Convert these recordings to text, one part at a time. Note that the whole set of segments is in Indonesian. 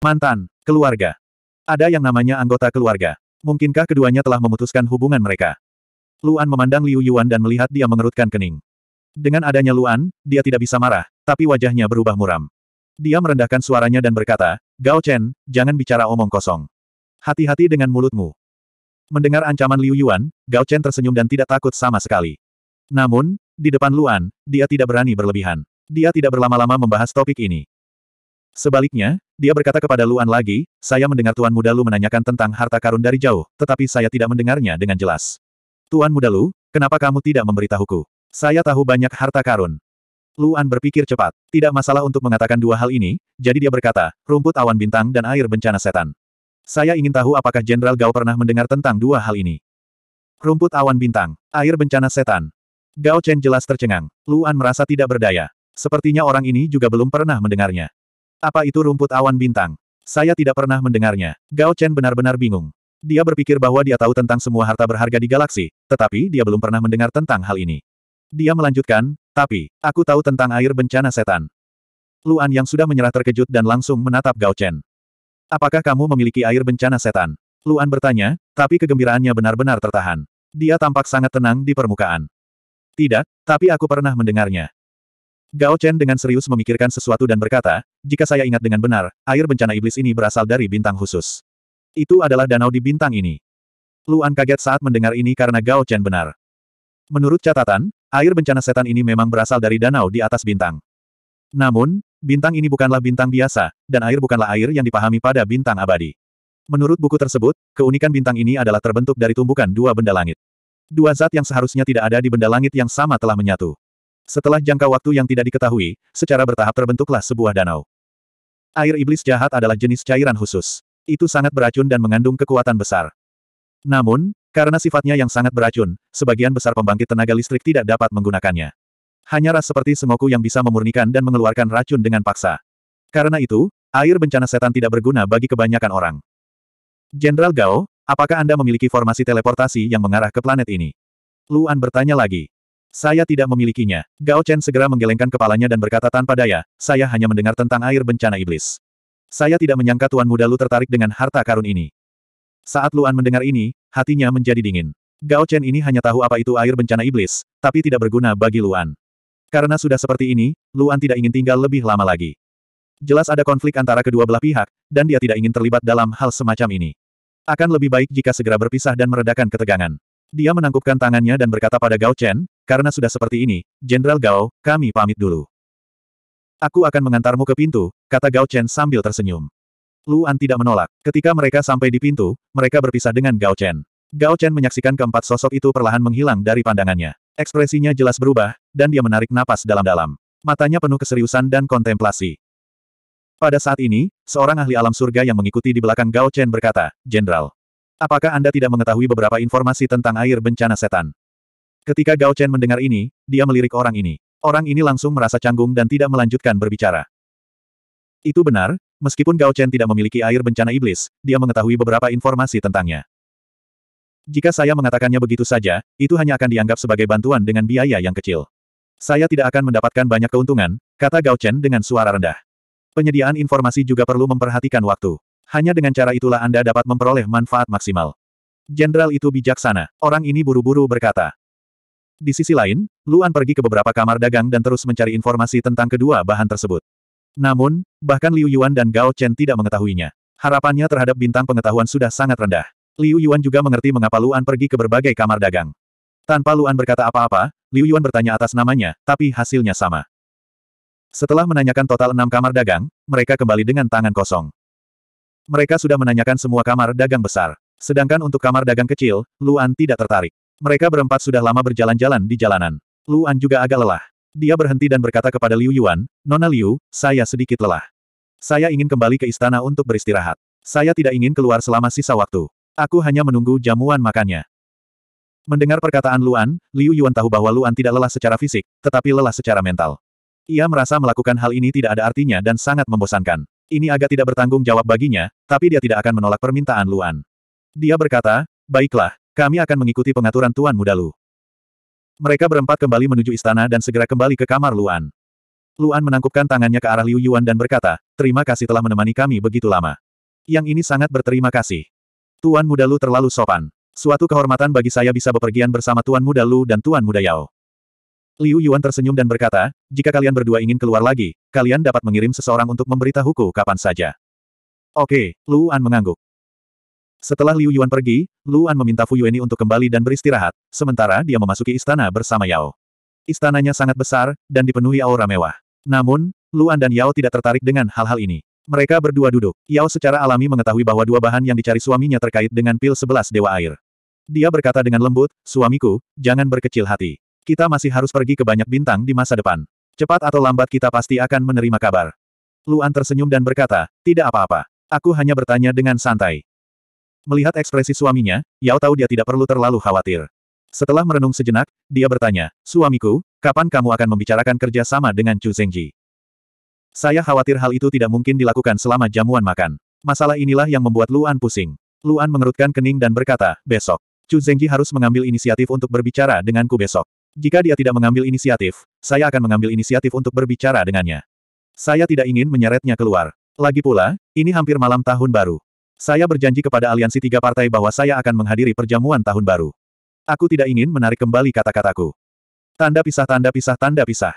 Mantan, keluarga. Ada yang namanya anggota keluarga. Mungkinkah keduanya telah memutuskan hubungan mereka? Luan memandang Liu Yuan dan melihat dia mengerutkan kening. Dengan adanya Luan, dia tidak bisa marah, tapi wajahnya berubah muram. Dia merendahkan suaranya dan berkata, Gao Chen, jangan bicara omong kosong. Hati-hati dengan mulutmu. Mendengar ancaman Liu Yuan, Gao Chen tersenyum dan tidak takut sama sekali. Namun, di depan Luan, dia tidak berani berlebihan. Dia tidak berlama-lama membahas topik ini. Sebaliknya, dia berkata kepada Luan lagi, saya mendengar Tuan Muda Lu menanyakan tentang harta karun dari jauh, tetapi saya tidak mendengarnya dengan jelas. Tuan Muda Lu, kenapa kamu tidak memberitahuku? Saya tahu banyak harta karun. Luan berpikir cepat. Tidak masalah untuk mengatakan dua hal ini, jadi dia berkata, rumput awan bintang dan air bencana setan. Saya ingin tahu apakah Jenderal Gao pernah mendengar tentang dua hal ini. Rumput awan bintang, air bencana setan. Gao Chen jelas tercengang. Luan merasa tidak berdaya. Sepertinya orang ini juga belum pernah mendengarnya. Apa itu rumput awan bintang? Saya tidak pernah mendengarnya. Gao Chen benar-benar bingung. Dia berpikir bahwa dia tahu tentang semua harta berharga di galaksi, tetapi dia belum pernah mendengar tentang hal ini. Dia melanjutkan, tapi, aku tahu tentang air bencana setan. Luan yang sudah menyerah terkejut dan langsung menatap Gao Chen. Apakah kamu memiliki air bencana setan? Luan bertanya, tapi kegembiraannya benar-benar tertahan. Dia tampak sangat tenang di permukaan. Tidak, tapi aku pernah mendengarnya. Gao Chen dengan serius memikirkan sesuatu dan berkata, jika saya ingat dengan benar, air bencana iblis ini berasal dari bintang khusus. Itu adalah danau di bintang ini. Luan kaget saat mendengar ini karena Gao Chen benar. Menurut catatan, air bencana setan ini memang berasal dari danau di atas bintang. Namun, Bintang ini bukanlah bintang biasa, dan air bukanlah air yang dipahami pada bintang abadi. Menurut buku tersebut, keunikan bintang ini adalah terbentuk dari tumbukan dua benda langit. Dua zat yang seharusnya tidak ada di benda langit yang sama telah menyatu. Setelah jangka waktu yang tidak diketahui, secara bertahap terbentuklah sebuah danau. Air iblis jahat adalah jenis cairan khusus. Itu sangat beracun dan mengandung kekuatan besar. Namun, karena sifatnya yang sangat beracun, sebagian besar pembangkit tenaga listrik tidak dapat menggunakannya. Hanya ras seperti Sengoku yang bisa memurnikan dan mengeluarkan racun dengan paksa. Karena itu, air bencana setan tidak berguna bagi kebanyakan orang. Jenderal Gao, apakah Anda memiliki formasi teleportasi yang mengarah ke planet ini? Luan bertanya lagi. Saya tidak memilikinya. Gao Chen segera menggelengkan kepalanya dan berkata tanpa daya, saya hanya mendengar tentang air bencana iblis. Saya tidak menyangka Tuan Muda Lu tertarik dengan harta karun ini. Saat Luan mendengar ini, hatinya menjadi dingin. Gao Chen ini hanya tahu apa itu air bencana iblis, tapi tidak berguna bagi Luan. Karena sudah seperti ini, Luan tidak ingin tinggal lebih lama lagi. Jelas ada konflik antara kedua belah pihak, dan dia tidak ingin terlibat dalam hal semacam ini. Akan lebih baik jika segera berpisah dan meredakan ketegangan. Dia menangkupkan tangannya dan berkata pada Gao Chen, karena sudah seperti ini, Jenderal Gao, kami pamit dulu. Aku akan mengantarmu ke pintu, kata Gao Chen sambil tersenyum. Luan tidak menolak. Ketika mereka sampai di pintu, mereka berpisah dengan Gao Chen. Gao Chen menyaksikan keempat sosok itu perlahan menghilang dari pandangannya. Ekspresinya jelas berubah, dan dia menarik napas dalam-dalam. Matanya penuh keseriusan dan kontemplasi. Pada saat ini, seorang ahli alam surga yang mengikuti di belakang Gao Chen berkata, Jenderal, apakah Anda tidak mengetahui beberapa informasi tentang air bencana setan? Ketika Gao Chen mendengar ini, dia melirik orang ini. Orang ini langsung merasa canggung dan tidak melanjutkan berbicara. Itu benar, meskipun Gao Chen tidak memiliki air bencana iblis, dia mengetahui beberapa informasi tentangnya. Jika saya mengatakannya begitu saja, itu hanya akan dianggap sebagai bantuan dengan biaya yang kecil. Saya tidak akan mendapatkan banyak keuntungan, kata Gao Chen dengan suara rendah. Penyediaan informasi juga perlu memperhatikan waktu. Hanya dengan cara itulah Anda dapat memperoleh manfaat maksimal. Jenderal itu bijaksana, orang ini buru-buru berkata. Di sisi lain, Luan pergi ke beberapa kamar dagang dan terus mencari informasi tentang kedua bahan tersebut. Namun, bahkan Liu Yuan dan Gao Chen tidak mengetahuinya. Harapannya terhadap bintang pengetahuan sudah sangat rendah. Liu Yuan juga mengerti mengapa Luan pergi ke berbagai kamar dagang. Tanpa Luan berkata apa-apa, Liu Yuan bertanya atas namanya, tapi hasilnya sama. Setelah menanyakan total enam kamar dagang, mereka kembali dengan tangan kosong. Mereka sudah menanyakan semua kamar dagang besar. Sedangkan untuk kamar dagang kecil, Luan tidak tertarik. Mereka berempat sudah lama berjalan-jalan di jalanan. Luan juga agak lelah. Dia berhenti dan berkata kepada Liu Yuan, Nona Liu, saya sedikit lelah. Saya ingin kembali ke istana untuk beristirahat. Saya tidak ingin keluar selama sisa waktu. Aku hanya menunggu jamuan makannya. Mendengar perkataan Luan, Liu Yuan tahu bahwa Luan tidak lelah secara fisik, tetapi lelah secara mental. Ia merasa melakukan hal ini tidak ada artinya dan sangat membosankan. Ini agak tidak bertanggung jawab baginya, tapi dia tidak akan menolak permintaan Luan. Dia berkata, baiklah, kami akan mengikuti pengaturan Tuan Muda Lu. Mereka berempat kembali menuju istana dan segera kembali ke kamar Luan. Luan menangkupkan tangannya ke arah Liu Yuan dan berkata, terima kasih telah menemani kami begitu lama. Yang ini sangat berterima kasih. Tuan Muda Lu terlalu sopan. Suatu kehormatan bagi saya bisa bepergian bersama Tuan Muda Lu dan Tuan Muda Yao. Liu Yuan tersenyum dan berkata, jika kalian berdua ingin keluar lagi, kalian dapat mengirim seseorang untuk memberitahuku kapan saja. Oke, Lu An mengangguk. Setelah Liu Yuan pergi, Lu An meminta Fu Yueni untuk kembali dan beristirahat, sementara dia memasuki istana bersama Yao. Istananya sangat besar, dan dipenuhi aura mewah. Namun, An dan Yao tidak tertarik dengan hal-hal ini. Mereka berdua duduk. Yao secara alami mengetahui bahwa dua bahan yang dicari suaminya terkait dengan pil sebelas dewa air. Dia berkata dengan lembut, suamiku, jangan berkecil hati. Kita masih harus pergi ke banyak bintang di masa depan. Cepat atau lambat kita pasti akan menerima kabar. Luan tersenyum dan berkata, tidak apa-apa. Aku hanya bertanya dengan santai. Melihat ekspresi suaminya, Yao tahu dia tidak perlu terlalu khawatir. Setelah merenung sejenak, dia bertanya, suamiku, kapan kamu akan membicarakan kerja sama dengan Chu Zhengji? Saya khawatir hal itu tidak mungkin dilakukan selama jamuan makan. Masalah inilah yang membuat Luan pusing. Luan mengerutkan kening dan berkata, besok. Chu Zengji harus mengambil inisiatif untuk berbicara denganku besok. Jika dia tidak mengambil inisiatif, saya akan mengambil inisiatif untuk berbicara dengannya. Saya tidak ingin menyeretnya keluar. Lagi pula, ini hampir malam tahun baru. Saya berjanji kepada aliansi tiga partai bahwa saya akan menghadiri perjamuan tahun baru. Aku tidak ingin menarik kembali kata-kataku. Tanda pisah tanda pisah tanda pisah.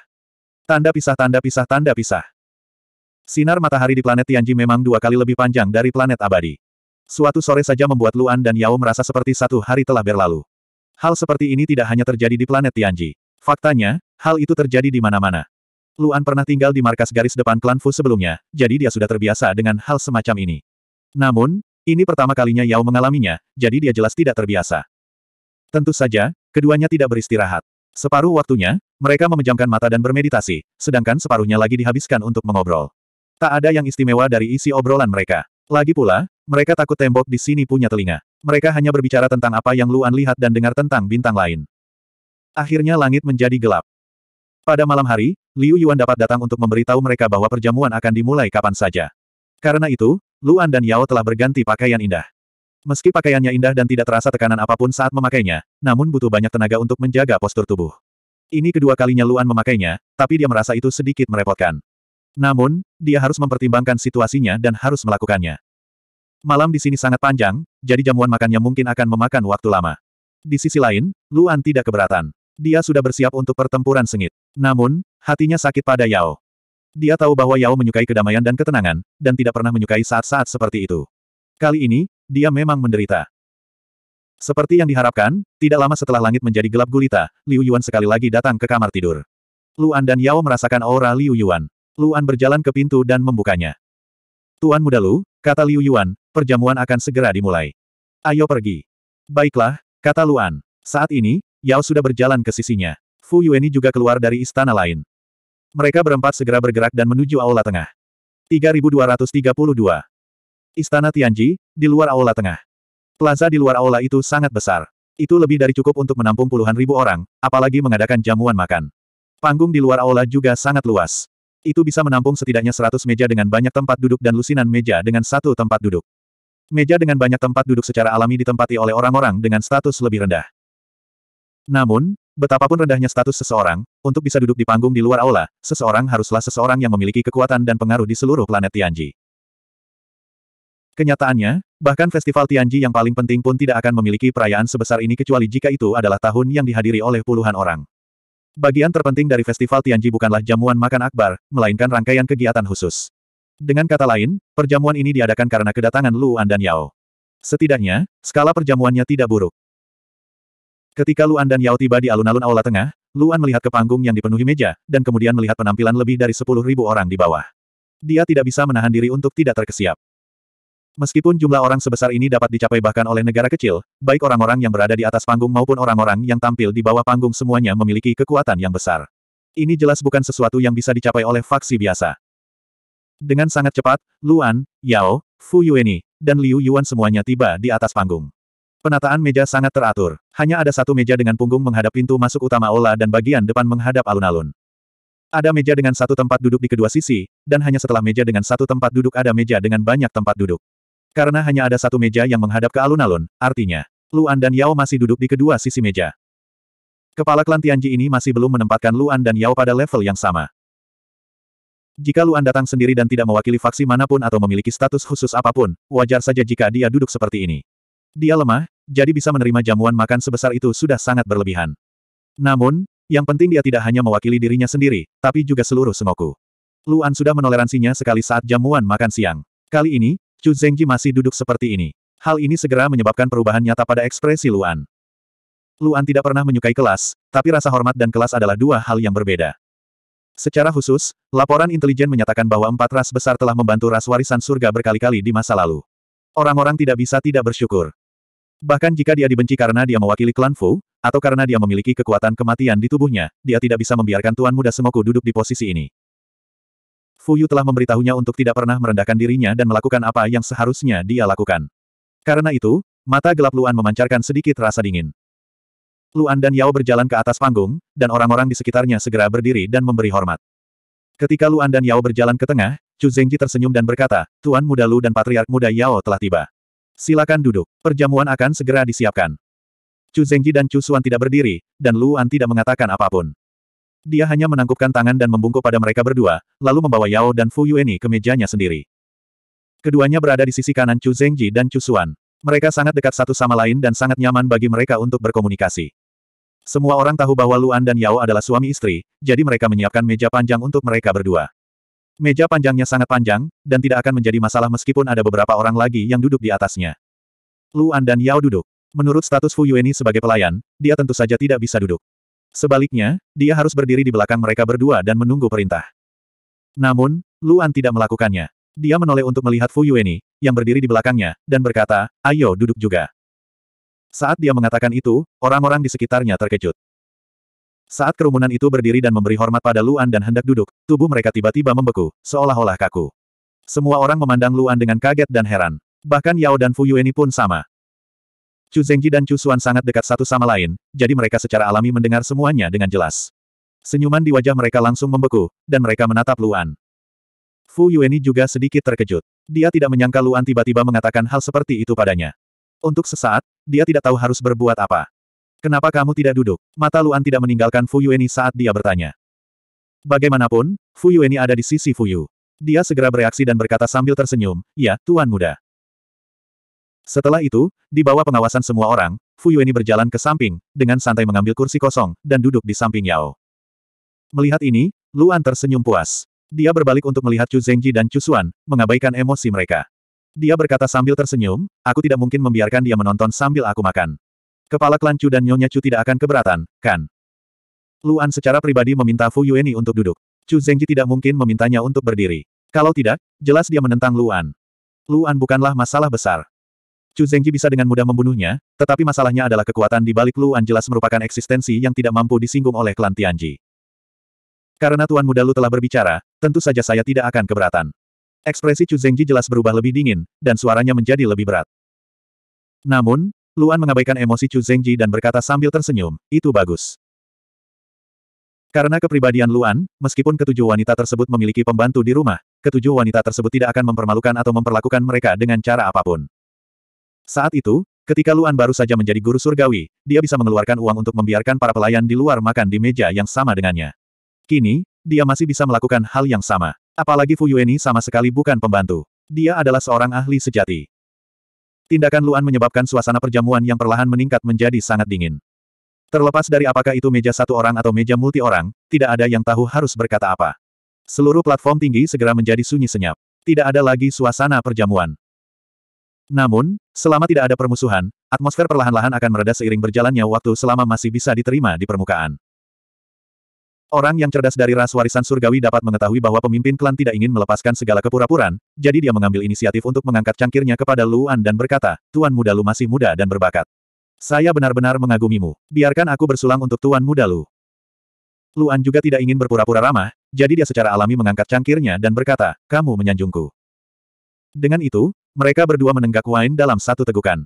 Tanda pisah tanda pisah tanda pisah. Sinar matahari di planet Tianji memang dua kali lebih panjang dari planet abadi. Suatu sore saja membuat Luan dan Yao merasa seperti satu hari telah berlalu. Hal seperti ini tidak hanya terjadi di planet Tianji. Faktanya, hal itu terjadi di mana-mana. Luan pernah tinggal di markas garis depan klan Fu sebelumnya, jadi dia sudah terbiasa dengan hal semacam ini. Namun, ini pertama kalinya Yao mengalaminya, jadi dia jelas tidak terbiasa. Tentu saja, keduanya tidak beristirahat. Separuh waktunya, mereka memejamkan mata dan bermeditasi, sedangkan separuhnya lagi dihabiskan untuk mengobrol. Tak ada yang istimewa dari isi obrolan mereka. Lagi pula, mereka takut tembok di sini punya telinga. Mereka hanya berbicara tentang apa yang Luan lihat dan dengar tentang bintang lain. Akhirnya langit menjadi gelap. Pada malam hari, Liu Yuan dapat datang untuk memberitahu mereka bahwa perjamuan akan dimulai kapan saja. Karena itu, Luan dan Yao telah berganti pakaian indah. Meski pakaiannya indah dan tidak terasa tekanan apapun saat memakainya, namun butuh banyak tenaga untuk menjaga postur tubuh. Ini kedua kalinya Luan memakainya, tapi dia merasa itu sedikit merepotkan. Namun, dia harus mempertimbangkan situasinya dan harus melakukannya. Malam di sini sangat panjang, jadi jamuan makannya mungkin akan memakan waktu lama. Di sisi lain, Luan tidak keberatan. Dia sudah bersiap untuk pertempuran sengit. Namun, hatinya sakit pada Yao. Dia tahu bahwa Yao menyukai kedamaian dan ketenangan, dan tidak pernah menyukai saat-saat seperti itu. Kali ini, dia memang menderita. Seperti yang diharapkan, tidak lama setelah langit menjadi gelap gulita, Liu Yuan sekali lagi datang ke kamar tidur. Luan dan Yao merasakan aura Liu Yuan. Luan berjalan ke pintu dan membukanya. Tuan muda Lu, kata Liu Yuan, perjamuan akan segera dimulai. Ayo pergi. Baiklah, kata Luan. Saat ini, Yao sudah berjalan ke sisinya. Fu Yueni juga keluar dari istana lain. Mereka berempat segera bergerak dan menuju aula tengah. 3232. Istana Tianji, di luar aula tengah. Plaza di luar aula itu sangat besar. Itu lebih dari cukup untuk menampung puluhan ribu orang, apalagi mengadakan jamuan makan. Panggung di luar aula juga sangat luas. Itu bisa menampung setidaknya 100 meja dengan banyak tempat duduk dan lusinan meja dengan satu tempat duduk. Meja dengan banyak tempat duduk secara alami ditempati oleh orang-orang dengan status lebih rendah. Namun, betapapun rendahnya status seseorang, untuk bisa duduk di panggung di luar aula, seseorang haruslah seseorang yang memiliki kekuatan dan pengaruh di seluruh planet Tianji. Kenyataannya, bahkan festival Tianji yang paling penting pun tidak akan memiliki perayaan sebesar ini kecuali jika itu adalah tahun yang dihadiri oleh puluhan orang. Bagian terpenting dari festival Tianji bukanlah jamuan makan akbar, melainkan rangkaian kegiatan khusus. Dengan kata lain, perjamuan ini diadakan karena kedatangan Luan dan Yao. Setidaknya, skala perjamuannya tidak buruk. Ketika Luan dan Yao tiba di alun-alun aula tengah, Luan melihat ke panggung yang dipenuhi meja, dan kemudian melihat penampilan lebih dari 10.000 orang di bawah. Dia tidak bisa menahan diri untuk tidak terkesiap. Meskipun jumlah orang sebesar ini dapat dicapai bahkan oleh negara kecil, baik orang-orang yang berada di atas panggung maupun orang-orang yang tampil di bawah panggung semuanya memiliki kekuatan yang besar. Ini jelas bukan sesuatu yang bisa dicapai oleh faksi biasa. Dengan sangat cepat, Luan, Yao, Fu Yueni, dan Liu Yuan semuanya tiba di atas panggung. Penataan meja sangat teratur. Hanya ada satu meja dengan punggung menghadap pintu masuk utama Ola dan bagian depan menghadap alun-alun. Ada meja dengan satu tempat duduk di kedua sisi, dan hanya setelah meja dengan satu tempat duduk ada meja dengan banyak tempat duduk. Karena hanya ada satu meja yang menghadap ke alun-alun, artinya, Luan dan Yao masih duduk di kedua sisi meja. Kepala klan Tianji ini masih belum menempatkan Luan dan Yao pada level yang sama. Jika Luan datang sendiri dan tidak mewakili faksi manapun atau memiliki status khusus apapun, wajar saja jika dia duduk seperti ini. Dia lemah, jadi bisa menerima jamuan makan sebesar itu sudah sangat berlebihan. Namun, yang penting dia tidak hanya mewakili dirinya sendiri, tapi juga seluruh semoku. Luan sudah menoleransinya sekali saat jamuan makan siang. Kali ini, Chu Zengji masih duduk seperti ini. Hal ini segera menyebabkan perubahan nyata pada ekspresi Luan. Luan tidak pernah menyukai kelas, tapi rasa hormat dan kelas adalah dua hal yang berbeda. Secara khusus, laporan intelijen menyatakan bahwa empat ras besar telah membantu ras warisan surga berkali-kali di masa lalu. Orang-orang tidak bisa tidak bersyukur. Bahkan jika dia dibenci karena dia mewakili klan Fu, atau karena dia memiliki kekuatan kematian di tubuhnya, dia tidak bisa membiarkan Tuan Muda Semoku duduk di posisi ini. Yu telah memberitahunya untuk tidak pernah merendahkan dirinya dan melakukan apa yang seharusnya dia lakukan. Karena itu, mata gelap Luan memancarkan sedikit rasa dingin. Luan dan Yao berjalan ke atas panggung, dan orang-orang di sekitarnya segera berdiri dan memberi hormat. Ketika Luan dan Yao berjalan ke tengah, Chu Zhengji tersenyum dan berkata, Tuan Muda Lu dan Patriark Muda Yao telah tiba. Silakan duduk. Perjamuan akan segera disiapkan. Chu Zhengji dan Chu Xuan tidak berdiri, dan Luan tidak mengatakan apapun. Dia hanya menangkupkan tangan dan membungkuk pada mereka berdua, lalu membawa Yao dan Fu Yueni ke mejanya sendiri. Keduanya berada di sisi kanan Chu Zhengji dan Chu Xuan. Mereka sangat dekat satu sama lain dan sangat nyaman bagi mereka untuk berkomunikasi. Semua orang tahu bahwa Luan dan Yao adalah suami istri, jadi mereka menyiapkan meja panjang untuk mereka berdua. Meja panjangnya sangat panjang, dan tidak akan menjadi masalah meskipun ada beberapa orang lagi yang duduk di atasnya. Luan dan Yao duduk. Menurut status Fu Yueni sebagai pelayan, dia tentu saja tidak bisa duduk. Sebaliknya, dia harus berdiri di belakang mereka berdua dan menunggu perintah. Namun, Luan tidak melakukannya. Dia menoleh untuk melihat Fu Yueni, yang berdiri di belakangnya, dan berkata, ayo duduk juga. Saat dia mengatakan itu, orang-orang di sekitarnya terkejut. Saat kerumunan itu berdiri dan memberi hormat pada Luan dan hendak duduk, tubuh mereka tiba-tiba membeku, seolah-olah kaku. Semua orang memandang Luan dengan kaget dan heran. Bahkan Yao dan Fu Yueni pun sama. Chu Zengji dan Chu Xuan sangat dekat satu sama lain, jadi mereka secara alami mendengar semuanya dengan jelas. Senyuman di wajah mereka langsung membeku, dan mereka menatap Luan. Fu Yueni juga sedikit terkejut. Dia tidak menyangka Luan tiba-tiba mengatakan hal seperti itu padanya. Untuk sesaat, dia tidak tahu harus berbuat apa. Kenapa kamu tidak duduk? Mata Luan tidak meninggalkan Fu Yueni saat dia bertanya. Bagaimanapun, Fu Yueni ada di sisi Fu Yu. Dia segera bereaksi dan berkata sambil tersenyum, ya, Tuan Muda. Setelah itu, di bawah pengawasan semua orang, Fu Yueni berjalan ke samping, dengan santai mengambil kursi kosong, dan duduk di samping Yao. Melihat ini, Luan tersenyum puas. Dia berbalik untuk melihat Chu Zengji dan Chu Xuan, mengabaikan emosi mereka. Dia berkata sambil tersenyum, aku tidak mungkin membiarkan dia menonton sambil aku makan. Kepala klan Chu dan Nyonya Chu tidak akan keberatan, kan? Luan secara pribadi meminta Fu Yueni untuk duduk. Chu Zengji tidak mungkin memintanya untuk berdiri. Kalau tidak, jelas dia menentang Luan. Luan bukanlah masalah besar. Chu Zengji bisa dengan mudah membunuhnya, tetapi masalahnya adalah kekuatan di balik Luan jelas merupakan eksistensi yang tidak mampu disinggung oleh klan Tianji. Karena Tuan Muda Lu telah berbicara, tentu saja saya tidak akan keberatan. Ekspresi Chu Zengji jelas berubah lebih dingin, dan suaranya menjadi lebih berat. Namun, Luan mengabaikan emosi Chu Zengji dan berkata sambil tersenyum, itu bagus. Karena kepribadian Luan, meskipun ketujuh wanita tersebut memiliki pembantu di rumah, ketujuh wanita tersebut tidak akan mempermalukan atau memperlakukan mereka dengan cara apapun. Saat itu, ketika Luan baru saja menjadi guru surgawi, dia bisa mengeluarkan uang untuk membiarkan para pelayan di luar makan di meja yang sama dengannya. Kini, dia masih bisa melakukan hal yang sama. Apalagi Fu Yueni sama sekali bukan pembantu. Dia adalah seorang ahli sejati. Tindakan Luan menyebabkan suasana perjamuan yang perlahan meningkat menjadi sangat dingin. Terlepas dari apakah itu meja satu orang atau meja multi orang, tidak ada yang tahu harus berkata apa. Seluruh platform tinggi segera menjadi sunyi senyap. Tidak ada lagi suasana perjamuan. Namun, selama tidak ada permusuhan, atmosfer perlahan-lahan akan mereda seiring berjalannya waktu selama masih bisa diterima di permukaan. Orang yang cerdas dari ras warisan surgawi dapat mengetahui bahwa pemimpin klan tidak ingin melepaskan segala kepura-puraan, jadi dia mengambil inisiatif untuk mengangkat cangkirnya kepada Luan dan berkata, Tuan Muda Lu masih muda dan berbakat. Saya benar-benar mengagumimu, biarkan aku bersulang untuk Tuan Muda Lu. Luan juga tidak ingin berpura-pura ramah, jadi dia secara alami mengangkat cangkirnya dan berkata, kamu menyanjungku. Dengan itu, mereka berdua menenggak wine dalam satu tegukan.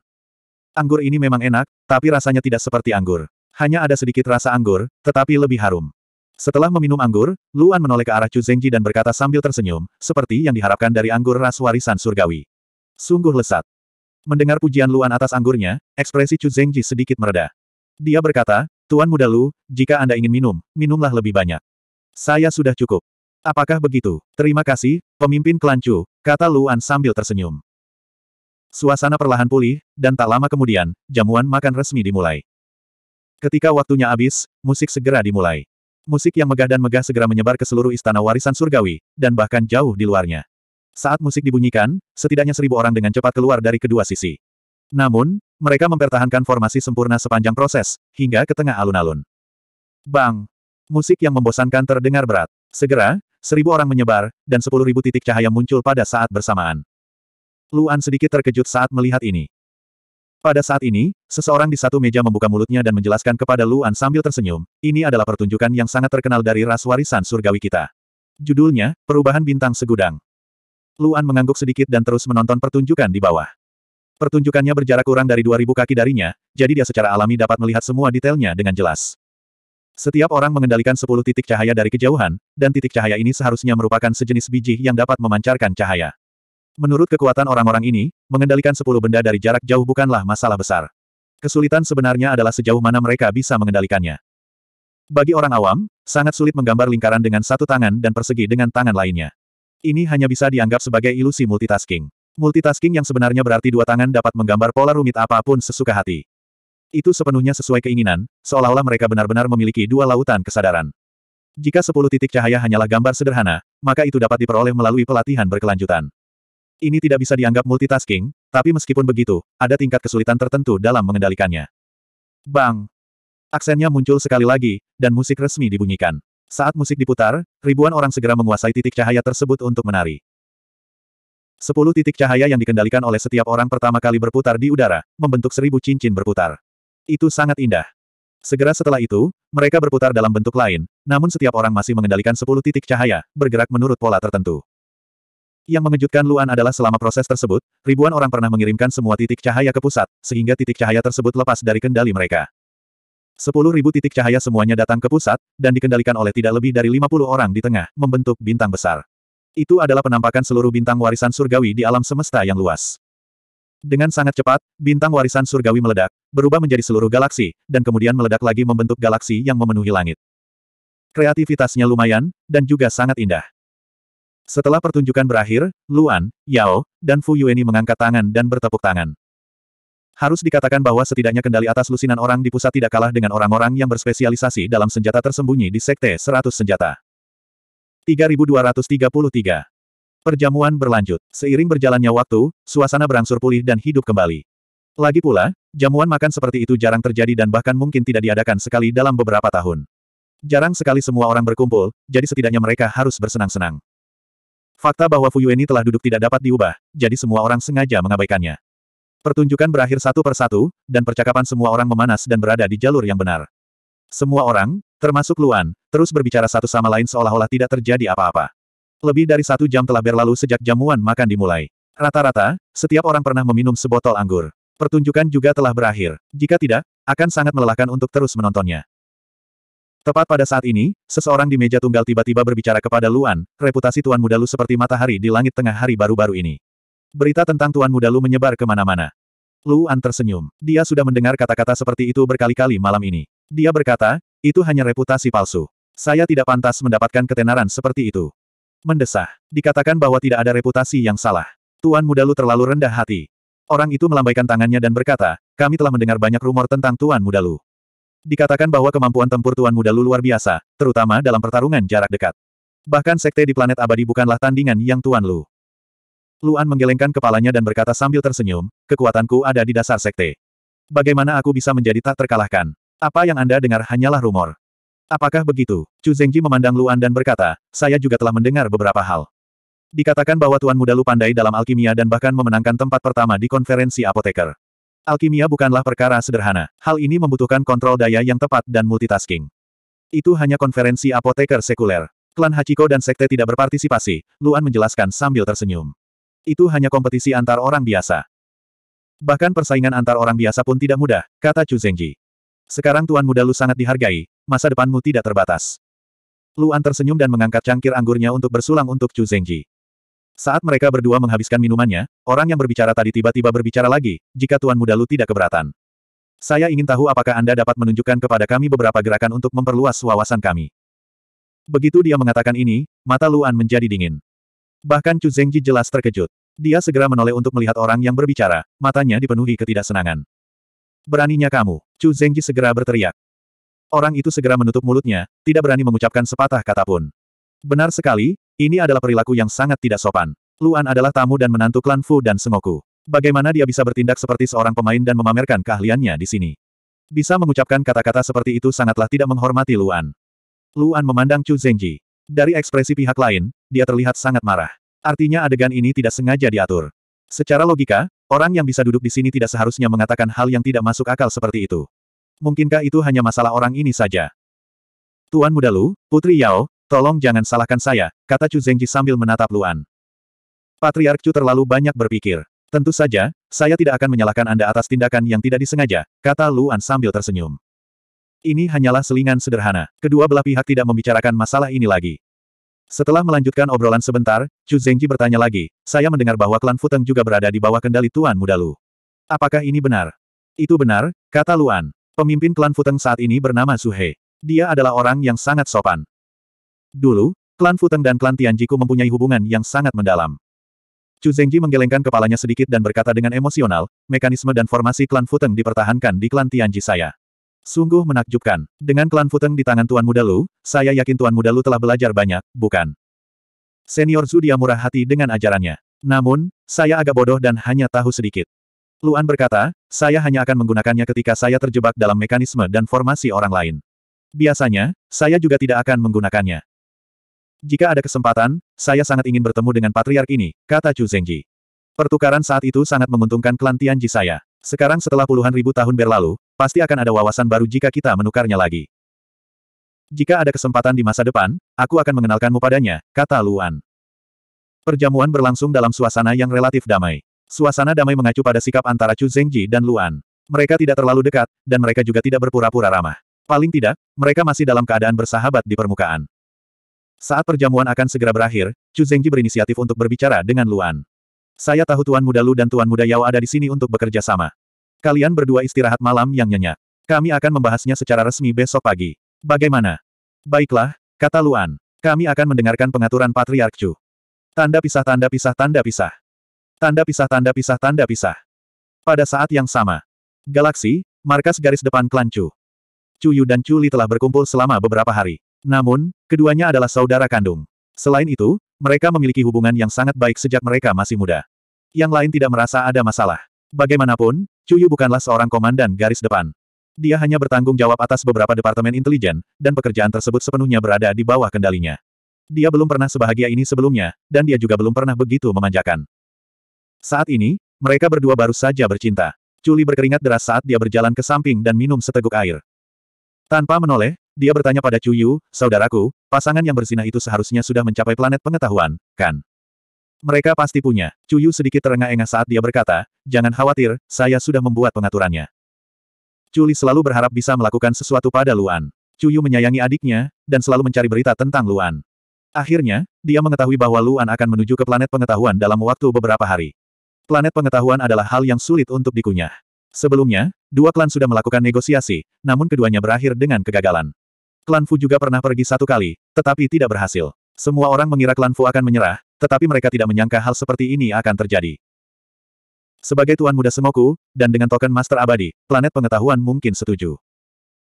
Anggur ini memang enak, tapi rasanya tidak seperti anggur. Hanya ada sedikit rasa anggur, tetapi lebih harum. Setelah meminum anggur, Luan menoleh ke arah Chu Zhengji dan berkata sambil tersenyum, seperti yang diharapkan dari anggur ras warisan surgawi. Sungguh lesat. Mendengar pujian Luan atas anggurnya, ekspresi Chu Zhengji sedikit mereda. Dia berkata, Tuan muda Lu, jika Anda ingin minum, minumlah lebih banyak. Saya sudah cukup. Apakah begitu? Terima kasih, pemimpin klan Chu, kata Luan sambil tersenyum. Suasana perlahan pulih, dan tak lama kemudian, jamuan makan resmi dimulai. Ketika waktunya habis, musik segera dimulai. Musik yang megah dan megah segera menyebar ke seluruh istana warisan surgawi, dan bahkan jauh di luarnya. Saat musik dibunyikan, setidaknya seribu orang dengan cepat keluar dari kedua sisi. Namun, mereka mempertahankan formasi sempurna sepanjang proses, hingga ke tengah alun-alun. Bang! Musik yang membosankan terdengar berat. Segera, seribu orang menyebar, dan sepuluh ribu titik cahaya muncul pada saat bersamaan. Luan sedikit terkejut saat melihat ini. Pada saat ini, seseorang di satu meja membuka mulutnya dan menjelaskan kepada Luan sambil tersenyum, ini adalah pertunjukan yang sangat terkenal dari ras warisan surgawi kita. Judulnya, Perubahan Bintang Segudang. Luan mengangguk sedikit dan terus menonton pertunjukan di bawah. Pertunjukannya berjarak kurang dari 2000 kaki darinya, jadi dia secara alami dapat melihat semua detailnya dengan jelas. Setiap orang mengendalikan 10 titik cahaya dari kejauhan, dan titik cahaya ini seharusnya merupakan sejenis biji yang dapat memancarkan cahaya. Menurut kekuatan orang-orang ini, mengendalikan sepuluh benda dari jarak jauh bukanlah masalah besar. Kesulitan sebenarnya adalah sejauh mana mereka bisa mengendalikannya. Bagi orang awam, sangat sulit menggambar lingkaran dengan satu tangan dan persegi dengan tangan lainnya. Ini hanya bisa dianggap sebagai ilusi multitasking. Multitasking yang sebenarnya berarti dua tangan dapat menggambar pola rumit apapun sesuka hati. Itu sepenuhnya sesuai keinginan, seolah-olah mereka benar-benar memiliki dua lautan kesadaran. Jika sepuluh titik cahaya hanyalah gambar sederhana, maka itu dapat diperoleh melalui pelatihan berkelanjutan. Ini tidak bisa dianggap multitasking, tapi meskipun begitu, ada tingkat kesulitan tertentu dalam mengendalikannya. Bang! Aksennya muncul sekali lagi, dan musik resmi dibunyikan. Saat musik diputar, ribuan orang segera menguasai titik cahaya tersebut untuk menari. Sepuluh titik cahaya yang dikendalikan oleh setiap orang pertama kali berputar di udara, membentuk seribu cincin berputar. Itu sangat indah. Segera setelah itu, mereka berputar dalam bentuk lain, namun setiap orang masih mengendalikan sepuluh titik cahaya, bergerak menurut pola tertentu. Yang mengejutkan Luan adalah selama proses tersebut, ribuan orang pernah mengirimkan semua titik cahaya ke pusat, sehingga titik cahaya tersebut lepas dari kendali mereka. Sepuluh ribu titik cahaya semuanya datang ke pusat, dan dikendalikan oleh tidak lebih dari lima puluh orang di tengah, membentuk bintang besar. Itu adalah penampakan seluruh bintang warisan surgawi di alam semesta yang luas. Dengan sangat cepat, bintang warisan surgawi meledak, berubah menjadi seluruh galaksi, dan kemudian meledak lagi membentuk galaksi yang memenuhi langit. Kreativitasnya lumayan, dan juga sangat indah. Setelah pertunjukan berakhir, Luan, Yao, dan Fu Yueni mengangkat tangan dan bertepuk tangan. Harus dikatakan bahwa setidaknya kendali atas lusinan orang di pusat tidak kalah dengan orang-orang yang berspesialisasi dalam senjata tersembunyi di Sekte 100 Senjata. 3233 Perjamuan berlanjut. Seiring berjalannya waktu, suasana berangsur pulih dan hidup kembali. Lagi pula, jamuan makan seperti itu jarang terjadi dan bahkan mungkin tidak diadakan sekali dalam beberapa tahun. Jarang sekali semua orang berkumpul, jadi setidaknya mereka harus bersenang-senang. Fakta bahwa Fuyueni telah duduk tidak dapat diubah, jadi semua orang sengaja mengabaikannya. Pertunjukan berakhir satu persatu, dan percakapan semua orang memanas dan berada di jalur yang benar. Semua orang, termasuk Luan, terus berbicara satu sama lain seolah-olah tidak terjadi apa-apa. Lebih dari satu jam telah berlalu sejak jamuan makan dimulai. Rata-rata, setiap orang pernah meminum sebotol anggur. Pertunjukan juga telah berakhir. Jika tidak, akan sangat melelahkan untuk terus menontonnya. Tepat pada saat ini, seseorang di meja tunggal tiba-tiba berbicara kepada Luan, reputasi Tuan Muda Lu seperti matahari di langit tengah hari baru-baru ini. Berita tentang Tuan Muda Lu menyebar kemana-mana. Luan tersenyum. Dia sudah mendengar kata-kata seperti itu berkali-kali malam ini. Dia berkata, itu hanya reputasi palsu. Saya tidak pantas mendapatkan ketenaran seperti itu. Mendesah. Dikatakan bahwa tidak ada reputasi yang salah. Tuan Muda Lu terlalu rendah hati. Orang itu melambaikan tangannya dan berkata, kami telah mendengar banyak rumor tentang Tuan Muda Lu. Dikatakan bahwa kemampuan tempur Tuan Muda Lu luar biasa, terutama dalam pertarungan jarak dekat. Bahkan sekte di planet abadi bukanlah tandingan yang Tuan Lu. Luan menggelengkan kepalanya dan berkata sambil tersenyum, kekuatanku ada di dasar sekte. Bagaimana aku bisa menjadi tak terkalahkan? Apa yang Anda dengar hanyalah rumor. Apakah begitu? Chu Zhengji memandang Luan dan berkata, saya juga telah mendengar beberapa hal. Dikatakan bahwa Tuan Muda Lu pandai dalam alkimia dan bahkan memenangkan tempat pertama di konferensi apoteker. Alkimia bukanlah perkara sederhana. Hal ini membutuhkan kontrol daya yang tepat dan multitasking. Itu hanya konferensi apoteker sekuler. Klan Hachiko dan sekte tidak berpartisipasi, Luan menjelaskan sambil tersenyum. Itu hanya kompetisi antar orang biasa. Bahkan persaingan antar orang biasa pun tidak mudah, kata Chu Zengji. Sekarang tuan muda Lu sangat dihargai, masa depanmu tidak terbatas. Luan tersenyum dan mengangkat cangkir anggurnya untuk bersulang untuk Chu Zengji. Saat mereka berdua menghabiskan minumannya, orang yang berbicara tadi tiba-tiba berbicara lagi, jika Tuan Muda Lu tidak keberatan. Saya ingin tahu apakah Anda dapat menunjukkan kepada kami beberapa gerakan untuk memperluas wawasan kami. Begitu dia mengatakan ini, mata Luan menjadi dingin. Bahkan Chu Zhengji jelas terkejut. Dia segera menoleh untuk melihat orang yang berbicara, matanya dipenuhi ketidaksenangan. Beraninya kamu, Chu Zhengji segera berteriak. Orang itu segera menutup mulutnya, tidak berani mengucapkan sepatah kata pun. Benar sekali, ini adalah perilaku yang sangat tidak sopan. Luan adalah tamu dan menantu klan Fu dan Sengoku. Bagaimana dia bisa bertindak seperti seorang pemain dan memamerkan keahliannya di sini? Bisa mengucapkan kata-kata seperti itu sangatlah tidak menghormati Luan. Luan memandang Chu Zhengji. Dari ekspresi pihak lain, dia terlihat sangat marah. Artinya adegan ini tidak sengaja diatur. Secara logika, orang yang bisa duduk di sini tidak seharusnya mengatakan hal yang tidak masuk akal seperti itu. Mungkinkah itu hanya masalah orang ini saja? Tuan Muda Lu, Putri Yao, Tolong jangan salahkan saya, kata Chu Zengji sambil menatap Luan. Patriark Chu terlalu banyak berpikir. Tentu saja, saya tidak akan menyalahkan Anda atas tindakan yang tidak disengaja, kata Luan sambil tersenyum. Ini hanyalah selingan sederhana. Kedua belah pihak tidak membicarakan masalah ini lagi. Setelah melanjutkan obrolan sebentar, Chu Zengji bertanya lagi, saya mendengar bahwa klan Futeng juga berada di bawah kendali Tuan Muda Lu. Apakah ini benar? Itu benar, kata Luan. Pemimpin klan Futeng saat ini bernama Suhe. Dia adalah orang yang sangat sopan. Dulu, klan Futeng dan klan Tianjiku mempunyai hubungan yang sangat mendalam. Chu Zengji menggelengkan kepalanya sedikit dan berkata dengan emosional, mekanisme dan formasi klan Futeng dipertahankan di klan Tianji saya. Sungguh menakjubkan. Dengan klan Futeng di tangan Tuan Muda Lu, saya yakin Tuan Muda Lu telah belajar banyak, bukan? Senior Zhu dia murah hati dengan ajarannya. Namun, saya agak bodoh dan hanya tahu sedikit. Luan berkata, saya hanya akan menggunakannya ketika saya terjebak dalam mekanisme dan formasi orang lain. Biasanya, saya juga tidak akan menggunakannya. Jika ada kesempatan, saya sangat ingin bertemu dengan patriark ini, kata Chu Zengji. Pertukaran saat itu sangat menguntungkan klan Tianji saya. Sekarang setelah puluhan ribu tahun berlalu, pasti akan ada wawasan baru jika kita menukarnya lagi. Jika ada kesempatan di masa depan, aku akan mengenalkanmu padanya, kata Luan. Perjamuan berlangsung dalam suasana yang relatif damai. Suasana damai mengacu pada sikap antara Chu Zengji dan Luan. Mereka tidak terlalu dekat, dan mereka juga tidak berpura-pura ramah. Paling tidak, mereka masih dalam keadaan bersahabat di permukaan. Saat perjamuan akan segera berakhir, Chu Zhengji berinisiatif untuk berbicara dengan Luan. Saya tahu Tuan Muda Lu dan Tuan Muda Yao ada di sini untuk bekerja sama. Kalian berdua istirahat malam yang nyenyak. Kami akan membahasnya secara resmi besok pagi. Bagaimana? Baiklah, kata Luan. Kami akan mendengarkan pengaturan Patriark Chu. Tanda pisah tanda pisah tanda pisah. Tanda pisah tanda pisah tanda pisah. Pada saat yang sama. Galaksi, markas garis depan klan Chu. Chu Yu dan Chu Li telah berkumpul selama beberapa hari. Namun, keduanya adalah saudara kandung. Selain itu, mereka memiliki hubungan yang sangat baik sejak mereka masih muda. Yang lain tidak merasa ada masalah. Bagaimanapun, Cuyu bukanlah seorang komandan garis depan. Dia hanya bertanggung jawab atas beberapa departemen intelijen, dan pekerjaan tersebut sepenuhnya berada di bawah kendalinya. Dia belum pernah sebahagia ini sebelumnya, dan dia juga belum pernah begitu memanjakan. Saat ini, mereka berdua baru saja bercinta. Culi berkeringat deras saat dia berjalan ke samping dan minum seteguk air. Tanpa menoleh, dia bertanya pada Chu Yu, saudaraku, pasangan yang bersinah itu seharusnya sudah mencapai planet pengetahuan, kan? Mereka pasti punya. Chu Yu sedikit terengah-engah saat dia berkata, jangan khawatir, saya sudah membuat pengaturannya. Chu selalu berharap bisa melakukan sesuatu pada Luan. Chu Yu menyayangi adiknya, dan selalu mencari berita tentang Luan. Akhirnya, dia mengetahui bahwa Luan akan menuju ke planet pengetahuan dalam waktu beberapa hari. Planet pengetahuan adalah hal yang sulit untuk dikunyah. Sebelumnya, dua klan sudah melakukan negosiasi, namun keduanya berakhir dengan kegagalan. Klan Fu juga pernah pergi satu kali, tetapi tidak berhasil. Semua orang mengira klan Fu akan menyerah, tetapi mereka tidak menyangka hal seperti ini akan terjadi. Sebagai tuan muda Semoku, dan dengan token Master Abadi, planet pengetahuan mungkin setuju.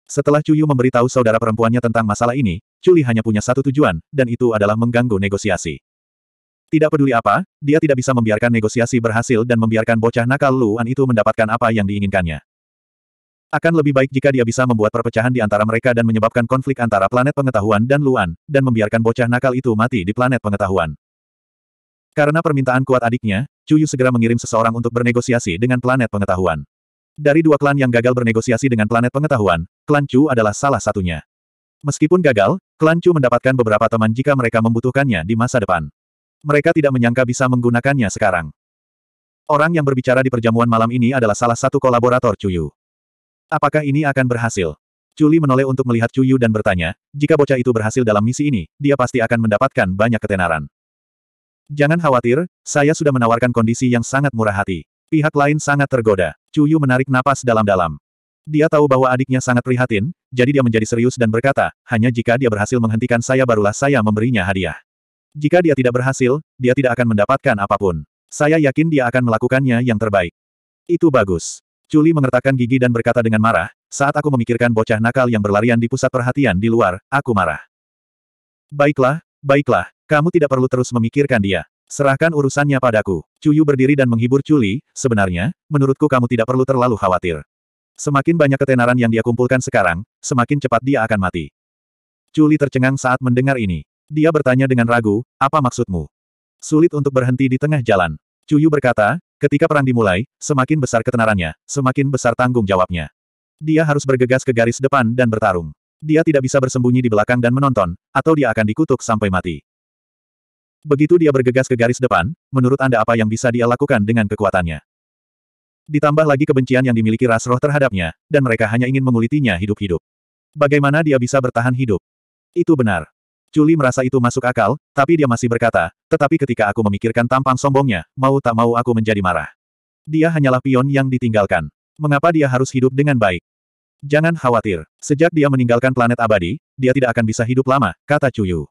Setelah Cuyu memberitahu saudara perempuannya tentang masalah ini, Culi hanya punya satu tujuan, dan itu adalah mengganggu negosiasi. Tidak peduli apa, dia tidak bisa membiarkan negosiasi berhasil dan membiarkan bocah nakal Luan itu mendapatkan apa yang diinginkannya. Akan lebih baik jika dia bisa membuat perpecahan di antara mereka dan menyebabkan konflik antara planet pengetahuan dan Luan, dan membiarkan bocah nakal itu mati di planet pengetahuan. Karena permintaan kuat adiknya, Yu segera mengirim seseorang untuk bernegosiasi dengan planet pengetahuan. Dari dua klan yang gagal bernegosiasi dengan planet pengetahuan, klan Chu adalah salah satunya. Meskipun gagal, klan Chu mendapatkan beberapa teman jika mereka membutuhkannya di masa depan. Mereka tidak menyangka bisa menggunakannya sekarang. Orang yang berbicara di perjamuan malam ini adalah salah satu kolaborator Yu. Apakah ini akan berhasil? Culi menoleh untuk melihat Cuyu dan bertanya, jika bocah itu berhasil dalam misi ini, dia pasti akan mendapatkan banyak ketenaran. Jangan khawatir, saya sudah menawarkan kondisi yang sangat murah hati. Pihak lain sangat tergoda. Cuyu menarik napas dalam-dalam. Dia tahu bahwa adiknya sangat prihatin, jadi dia menjadi serius dan berkata, hanya jika dia berhasil menghentikan saya barulah saya memberinya hadiah. Jika dia tidak berhasil, dia tidak akan mendapatkan apapun. Saya yakin dia akan melakukannya yang terbaik. Itu bagus. Culi mengertakkan gigi dan berkata dengan marah, saat aku memikirkan bocah nakal yang berlarian di pusat perhatian di luar, aku marah. Baiklah, baiklah, kamu tidak perlu terus memikirkan dia. Serahkan urusannya padaku. Cuyu berdiri dan menghibur Culi, sebenarnya, menurutku kamu tidak perlu terlalu khawatir. Semakin banyak ketenaran yang dia kumpulkan sekarang, semakin cepat dia akan mati. Culi tercengang saat mendengar ini. Dia bertanya dengan ragu, apa maksudmu? Sulit untuk berhenti di tengah jalan. Cuyu berkata, ketika perang dimulai, semakin besar ketenarannya, semakin besar tanggung jawabnya. Dia harus bergegas ke garis depan dan bertarung. Dia tidak bisa bersembunyi di belakang dan menonton, atau dia akan dikutuk sampai mati. Begitu dia bergegas ke garis depan, menurut Anda apa yang bisa dia lakukan dengan kekuatannya? Ditambah lagi kebencian yang dimiliki ras roh terhadapnya, dan mereka hanya ingin mengulitinya hidup-hidup. Bagaimana dia bisa bertahan hidup? Itu benar. Juli merasa itu masuk akal, tapi dia masih berkata, tetapi ketika aku memikirkan tampang sombongnya, mau tak mau aku menjadi marah. Dia hanyalah pion yang ditinggalkan. Mengapa dia harus hidup dengan baik? Jangan khawatir. Sejak dia meninggalkan planet abadi, dia tidak akan bisa hidup lama, kata Cuyu.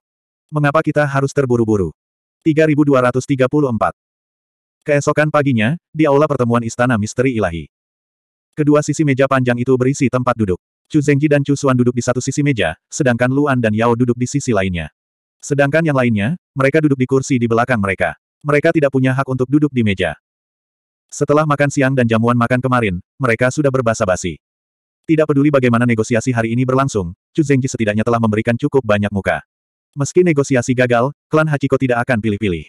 Mengapa kita harus terburu-buru? 3234 Keesokan paginya, di aula pertemuan Istana Misteri Ilahi. Kedua sisi meja panjang itu berisi tempat duduk. Chu Zhengji dan Chu Xuan duduk di satu sisi meja, sedangkan Luan dan Yao duduk di sisi lainnya. Sedangkan yang lainnya, mereka duduk di kursi di belakang mereka. Mereka tidak punya hak untuk duduk di meja. Setelah makan siang dan jamuan makan kemarin, mereka sudah berbasa-basi. Tidak peduli bagaimana negosiasi hari ini berlangsung, Chu Zhengji setidaknya telah memberikan cukup banyak muka. Meski negosiasi gagal, klan Hachiko tidak akan pilih-pilih.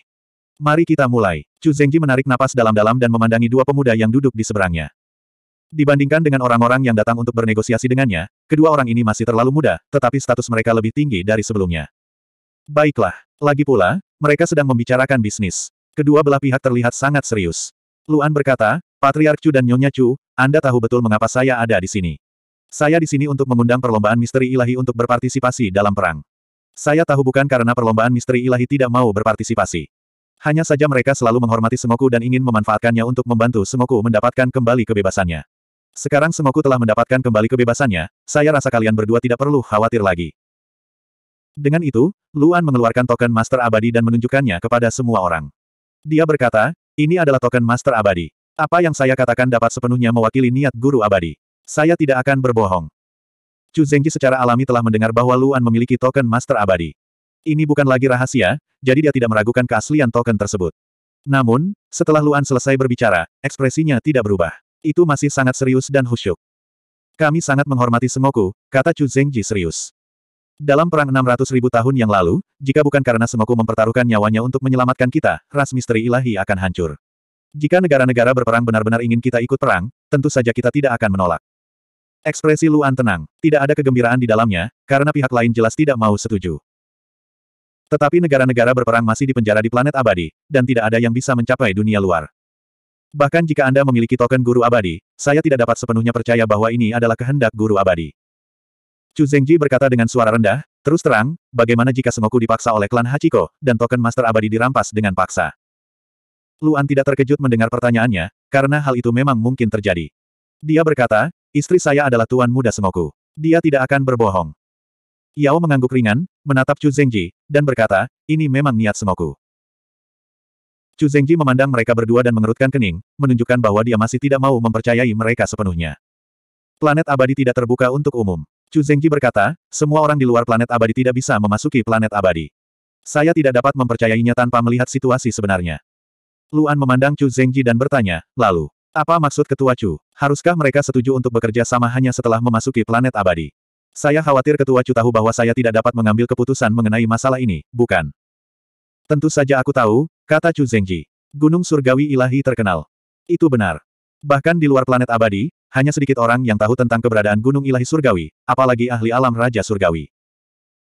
Mari kita mulai. Chu Zhengji menarik napas dalam-dalam dan memandangi dua pemuda yang duduk di seberangnya. Dibandingkan dengan orang-orang yang datang untuk bernegosiasi dengannya, kedua orang ini masih terlalu muda, tetapi status mereka lebih tinggi dari sebelumnya. Baiklah. Lagi pula, mereka sedang membicarakan bisnis. Kedua belah pihak terlihat sangat serius. Luan berkata, Patriark Chu dan Nyonya Chu, Anda tahu betul mengapa saya ada di sini. Saya di sini untuk mengundang perlombaan misteri ilahi untuk berpartisipasi dalam perang. Saya tahu bukan karena perlombaan misteri ilahi tidak mau berpartisipasi. Hanya saja mereka selalu menghormati semoku dan ingin memanfaatkannya untuk membantu semoku mendapatkan kembali kebebasannya. Sekarang Semoku telah mendapatkan kembali kebebasannya, saya rasa kalian berdua tidak perlu khawatir lagi. Dengan itu, Luan mengeluarkan token Master Abadi dan menunjukkannya kepada semua orang. Dia berkata, ini adalah token Master Abadi. Apa yang saya katakan dapat sepenuhnya mewakili niat guru abadi. Saya tidak akan berbohong. Chu Zengji secara alami telah mendengar bahwa Luan memiliki token Master Abadi. Ini bukan lagi rahasia, jadi dia tidak meragukan keaslian token tersebut. Namun, setelah Luan selesai berbicara, ekspresinya tidak berubah. Itu masih sangat serius dan khusyuk. Kami sangat menghormati Semoku, kata Chu Zengji serius. Dalam perang 600 ribu tahun yang lalu, jika bukan karena Semoku mempertaruhkan nyawanya untuk menyelamatkan kita, ras misteri ilahi akan hancur. Jika negara-negara berperang benar-benar ingin kita ikut perang, tentu saja kita tidak akan menolak. Ekspresi Luan tenang, tidak ada kegembiraan di dalamnya, karena pihak lain jelas tidak mau setuju. Tetapi negara-negara berperang masih dipenjara di planet abadi, dan tidak ada yang bisa mencapai dunia luar. Bahkan jika Anda memiliki token guru abadi, saya tidak dapat sepenuhnya percaya bahwa ini adalah kehendak guru abadi. Chu Zhengji berkata dengan suara rendah, terus terang, bagaimana jika Sengoku dipaksa oleh klan Hachiko, dan token master abadi dirampas dengan paksa? Luan tidak terkejut mendengar pertanyaannya, karena hal itu memang mungkin terjadi. Dia berkata, istri saya adalah tuan muda Sengoku. Dia tidak akan berbohong. Yao mengangguk ringan, menatap Chu Zhengji, dan berkata, ini memang niat Sengoku. Chu Zhengji memandang mereka berdua dan mengerutkan kening, menunjukkan bahwa dia masih tidak mau mempercayai mereka sepenuhnya. Planet abadi tidak terbuka untuk umum. Chu Zhengji berkata, semua orang di luar planet abadi tidak bisa memasuki planet abadi. Saya tidak dapat mempercayainya tanpa melihat situasi sebenarnya. Luan memandang Chu Zhengji dan bertanya, lalu, apa maksud Ketua Chu? Haruskah mereka setuju untuk bekerja sama hanya setelah memasuki planet abadi? Saya khawatir Ketua Chu tahu bahwa saya tidak dapat mengambil keputusan mengenai masalah ini, bukan? Tentu saja aku tahu, kata Chu Zengji. Gunung surgawi ilahi terkenal. Itu benar. Bahkan di luar planet abadi, hanya sedikit orang yang tahu tentang keberadaan gunung ilahi surgawi, apalagi ahli alam raja surgawi.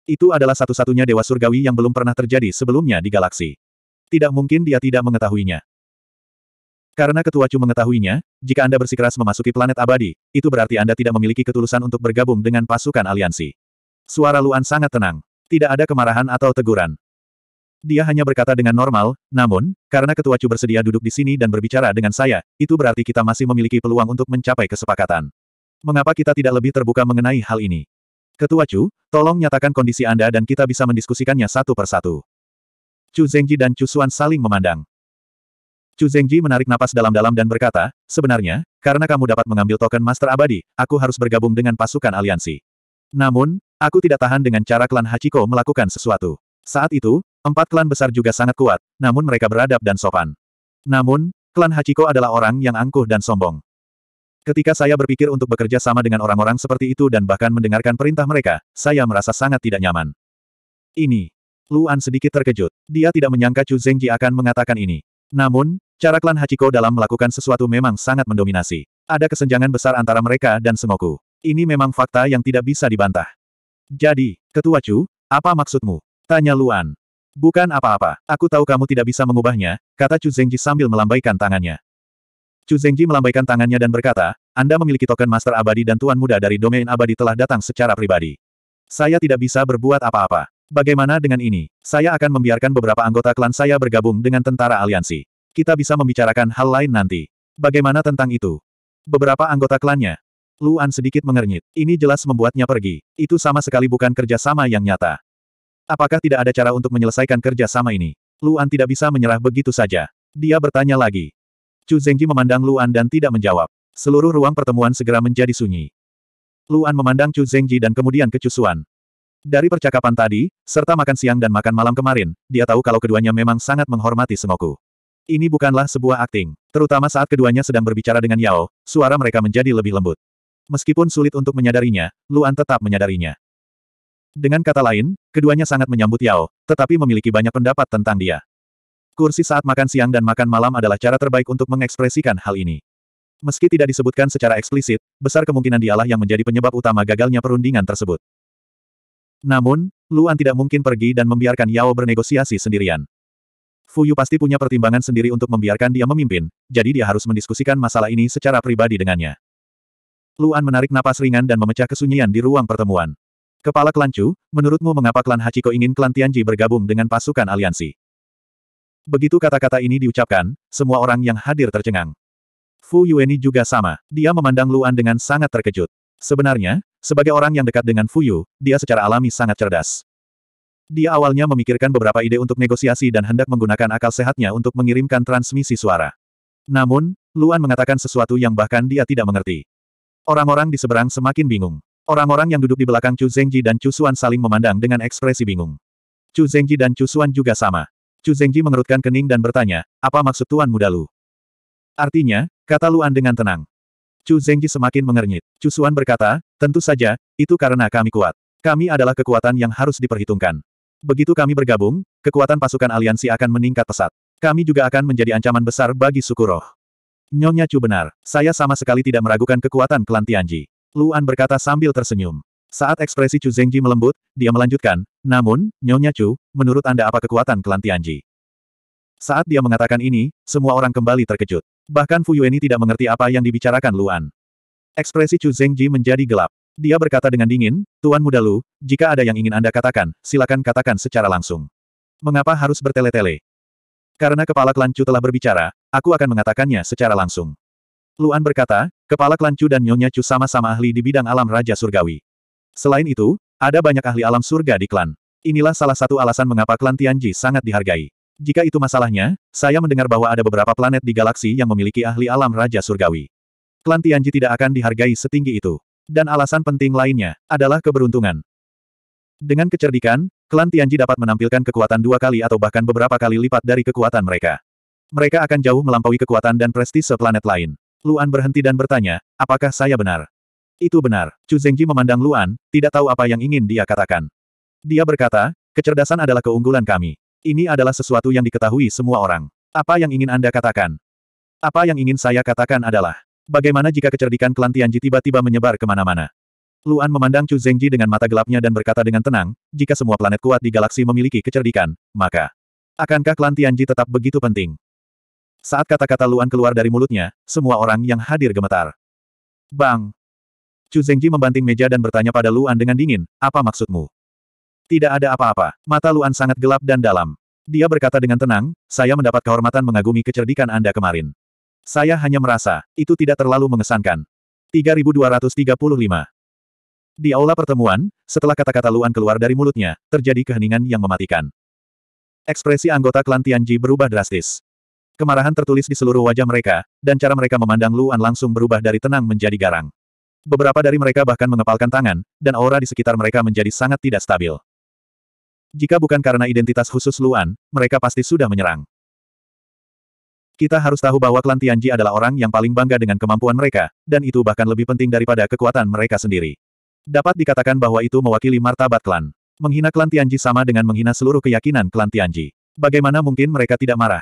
Itu adalah satu-satunya dewa surgawi yang belum pernah terjadi sebelumnya di galaksi. Tidak mungkin dia tidak mengetahuinya. Karena ketua Chu mengetahuinya, jika Anda bersikeras memasuki planet abadi, itu berarti Anda tidak memiliki ketulusan untuk bergabung dengan pasukan aliansi. Suara Luan sangat tenang. Tidak ada kemarahan atau teguran. Dia hanya berkata dengan normal, namun, karena ketua Chu bersedia duduk di sini dan berbicara dengan saya, itu berarti kita masih memiliki peluang untuk mencapai kesepakatan. Mengapa kita tidak lebih terbuka mengenai hal ini? Ketua Chu, tolong nyatakan kondisi Anda dan kita bisa mendiskusikannya satu persatu. Chu Zengji dan Chu Xuan saling memandang. Chu Zengji menarik napas dalam-dalam dan berkata, sebenarnya, karena kamu dapat mengambil token Master Abadi, aku harus bergabung dengan pasukan aliansi. Namun, aku tidak tahan dengan cara klan Hachiko melakukan sesuatu. Saat itu, Empat klan besar juga sangat kuat, namun mereka beradab dan sopan. Namun, klan Hachiko adalah orang yang angkuh dan sombong. Ketika saya berpikir untuk bekerja sama dengan orang-orang seperti itu dan bahkan mendengarkan perintah mereka, saya merasa sangat tidak nyaman. Ini. Luan sedikit terkejut. Dia tidak menyangka Chu Zhengji akan mengatakan ini. Namun, cara klan Hachiko dalam melakukan sesuatu memang sangat mendominasi. Ada kesenjangan besar antara mereka dan semoku. Ini memang fakta yang tidak bisa dibantah. Jadi, Ketua Chu, apa maksudmu? Tanya Luan. Bukan apa-apa, aku tahu kamu tidak bisa mengubahnya, kata Chu Zhengji sambil melambaikan tangannya. Chu Zhengji melambaikan tangannya dan berkata, Anda memiliki token master abadi dan tuan muda dari domain abadi telah datang secara pribadi. Saya tidak bisa berbuat apa-apa. Bagaimana dengan ini? Saya akan membiarkan beberapa anggota klan saya bergabung dengan tentara aliansi. Kita bisa membicarakan hal lain nanti. Bagaimana tentang itu? Beberapa anggota klannya. Luan sedikit mengernyit. Ini jelas membuatnya pergi. Itu sama sekali bukan kerjasama yang nyata. Apakah tidak ada cara untuk menyelesaikan kerja sama ini? Luan tidak bisa menyerah begitu saja. Dia bertanya lagi. Chu Zengji memandang Luan dan tidak menjawab. Seluruh ruang pertemuan segera menjadi sunyi. Luan memandang Chu Zengji dan kemudian ke Chu Suan. Dari percakapan tadi, serta makan siang dan makan malam kemarin, dia tahu kalau keduanya memang sangat menghormati Sengoku. Ini bukanlah sebuah akting, terutama saat keduanya sedang berbicara dengan Yao, suara mereka menjadi lebih lembut. Meskipun sulit untuk menyadarinya, Luan tetap menyadarinya. Dengan kata lain, keduanya sangat menyambut Yao, tetapi memiliki banyak pendapat tentang dia. Kursi saat makan siang dan makan malam adalah cara terbaik untuk mengekspresikan hal ini. Meski tidak disebutkan secara eksplisit, besar kemungkinan dialah yang menjadi penyebab utama gagalnya perundingan tersebut. Namun, Luan tidak mungkin pergi dan membiarkan Yao bernegosiasi sendirian. Fuyu pasti punya pertimbangan sendiri untuk membiarkan dia memimpin, jadi dia harus mendiskusikan masalah ini secara pribadi dengannya. Luan menarik napas ringan dan memecah kesunyian di ruang pertemuan. Kepala klan Chu, menurutmu mengapa klan Hachiko ingin klan Tianji bergabung dengan pasukan aliansi? Begitu kata-kata ini diucapkan, semua orang yang hadir tercengang. Fu Yueni juga sama. Dia memandang Luan dengan sangat terkejut. Sebenarnya, sebagai orang yang dekat dengan Fu Yu, dia secara alami sangat cerdas. Dia awalnya memikirkan beberapa ide untuk negosiasi dan hendak menggunakan akal sehatnya untuk mengirimkan transmisi suara. Namun, Luan mengatakan sesuatu yang bahkan dia tidak mengerti. Orang-orang di seberang semakin bingung. Orang-orang yang duduk di belakang Chu Zengji dan Chu Suan saling memandang dengan ekspresi bingung. Chu Zengji dan Chu Suan juga sama. Chu Zengji mengerutkan kening dan bertanya, apa maksud Tuan Muda Lu? Artinya, kata Luan dengan tenang. Chu Zengji semakin mengernyit. Chu Suan berkata, tentu saja, itu karena kami kuat. Kami adalah kekuatan yang harus diperhitungkan. Begitu kami bergabung, kekuatan pasukan aliansi akan meningkat pesat. Kami juga akan menjadi ancaman besar bagi suku roh. Nyonya Chu benar, saya sama sekali tidak meragukan kekuatan klan Tianji. Luan berkata sambil tersenyum. Saat ekspresi Chu Zhengji melembut, dia melanjutkan, namun, Nyonya Chu, menurut Anda apa kekuatan klan Tianji? Saat dia mengatakan ini, semua orang kembali terkejut. Bahkan Fu Yueni tidak mengerti apa yang dibicarakan Luan. Ekspresi Chu Zhengji menjadi gelap. Dia berkata dengan dingin, Tuan Muda Lu, jika ada yang ingin Anda katakan, silakan katakan secara langsung. Mengapa harus bertele-tele? Karena kepala klan Chu telah berbicara, aku akan mengatakannya secara langsung. Luan berkata, Kepala klan Chu dan Nyonya Chu sama-sama ahli di bidang alam Raja Surgawi. Selain itu, ada banyak ahli alam surga di klan. Inilah salah satu alasan mengapa klan Tianji sangat dihargai. Jika itu masalahnya, saya mendengar bahwa ada beberapa planet di galaksi yang memiliki ahli alam Raja Surgawi. Klan Tianji tidak akan dihargai setinggi itu. Dan alasan penting lainnya adalah keberuntungan. Dengan kecerdikan, klan Tianji dapat menampilkan kekuatan dua kali atau bahkan beberapa kali lipat dari kekuatan mereka. Mereka akan jauh melampaui kekuatan dan prestise planet lain. Luan berhenti dan bertanya, apakah saya benar? Itu benar. Chu Zhengji memandang Luan, tidak tahu apa yang ingin dia katakan. Dia berkata, kecerdasan adalah keunggulan kami. Ini adalah sesuatu yang diketahui semua orang. Apa yang ingin Anda katakan? Apa yang ingin saya katakan adalah, bagaimana jika kecerdikan klan Tianji tiba-tiba menyebar kemana-mana? Luan memandang Chu Zhengji dengan mata gelapnya dan berkata dengan tenang, jika semua planet kuat di galaksi memiliki kecerdikan, maka akankah klan Tianji tetap begitu penting? Saat kata-kata Luan keluar dari mulutnya, semua orang yang hadir gemetar. Bang! Chu Zhengji membanting meja dan bertanya pada Luan dengan dingin, apa maksudmu? Tidak ada apa-apa, mata Luan sangat gelap dan dalam. Dia berkata dengan tenang, saya mendapat kehormatan mengagumi kecerdikan Anda kemarin. Saya hanya merasa, itu tidak terlalu mengesankan. 3235 Di aula pertemuan, setelah kata-kata Luan keluar dari mulutnya, terjadi keheningan yang mematikan. Ekspresi anggota klan Tianji berubah drastis. Kemarahan tertulis di seluruh wajah mereka, dan cara mereka memandang Luan langsung berubah dari tenang menjadi garang. Beberapa dari mereka bahkan mengepalkan tangan, dan aura di sekitar mereka menjadi sangat tidak stabil. Jika bukan karena identitas khusus Luan, mereka pasti sudah menyerang. Kita harus tahu bahwa klan Tianji adalah orang yang paling bangga dengan kemampuan mereka, dan itu bahkan lebih penting daripada kekuatan mereka sendiri. Dapat dikatakan bahwa itu mewakili martabat klan. Menghina klan Tianji sama dengan menghina seluruh keyakinan klan Tianji. Bagaimana mungkin mereka tidak marah?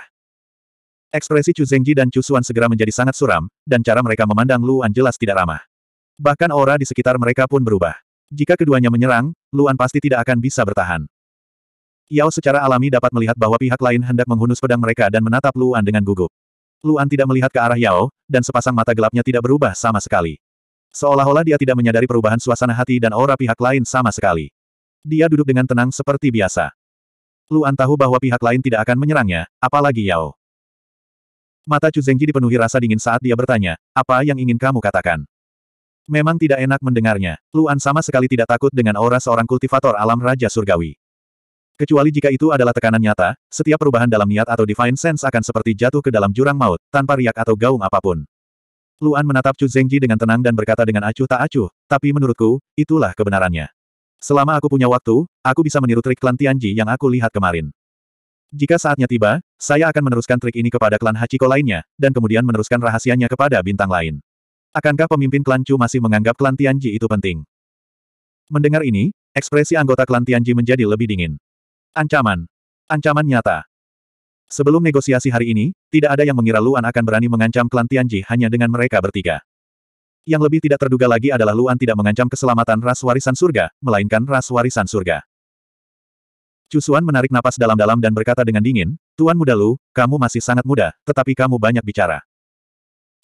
Ekspresi Chu Zhengji dan Chu Xuan segera menjadi sangat suram, dan cara mereka memandang Luan jelas tidak ramah. Bahkan aura di sekitar mereka pun berubah. Jika keduanya menyerang, Luan pasti tidak akan bisa bertahan. Yao secara alami dapat melihat bahwa pihak lain hendak menghunus pedang mereka dan menatap Luan dengan gugup. Luan tidak melihat ke arah Yao, dan sepasang mata gelapnya tidak berubah sama sekali. Seolah-olah dia tidak menyadari perubahan suasana hati dan aura pihak lain sama sekali. Dia duduk dengan tenang seperti biasa. Luan tahu bahwa pihak lain tidak akan menyerangnya, apalagi Yao. Mata Chu Zhengji dipenuhi rasa dingin saat dia bertanya, apa yang ingin kamu katakan? Memang tidak enak mendengarnya, Luan sama sekali tidak takut dengan aura seorang kultivator alam Raja Surgawi. Kecuali jika itu adalah tekanan nyata, setiap perubahan dalam niat atau divine sense akan seperti jatuh ke dalam jurang maut, tanpa riak atau gaung apapun. Luan menatap Chu Zhengji dengan tenang dan berkata dengan acuh tak acuh, tapi menurutku, itulah kebenarannya. Selama aku punya waktu, aku bisa meniru trik klan Tianji yang aku lihat kemarin. Jika saatnya tiba, saya akan meneruskan trik ini kepada klan Hachiko lainnya, dan kemudian meneruskan rahasianya kepada bintang lain. Akankah pemimpin klan Chu masih menganggap klan Tianji itu penting? Mendengar ini, ekspresi anggota klan Tianji menjadi lebih dingin. Ancaman. Ancaman nyata. Sebelum negosiasi hari ini, tidak ada yang mengira Luan akan berani mengancam klan Tianji hanya dengan mereka bertiga. Yang lebih tidak terduga lagi adalah Luan tidak mengancam keselamatan ras warisan surga, melainkan ras warisan surga. Cusuan menarik napas dalam-dalam dan berkata dengan dingin, Tuan Muda Lu, kamu masih sangat muda, tetapi kamu banyak bicara.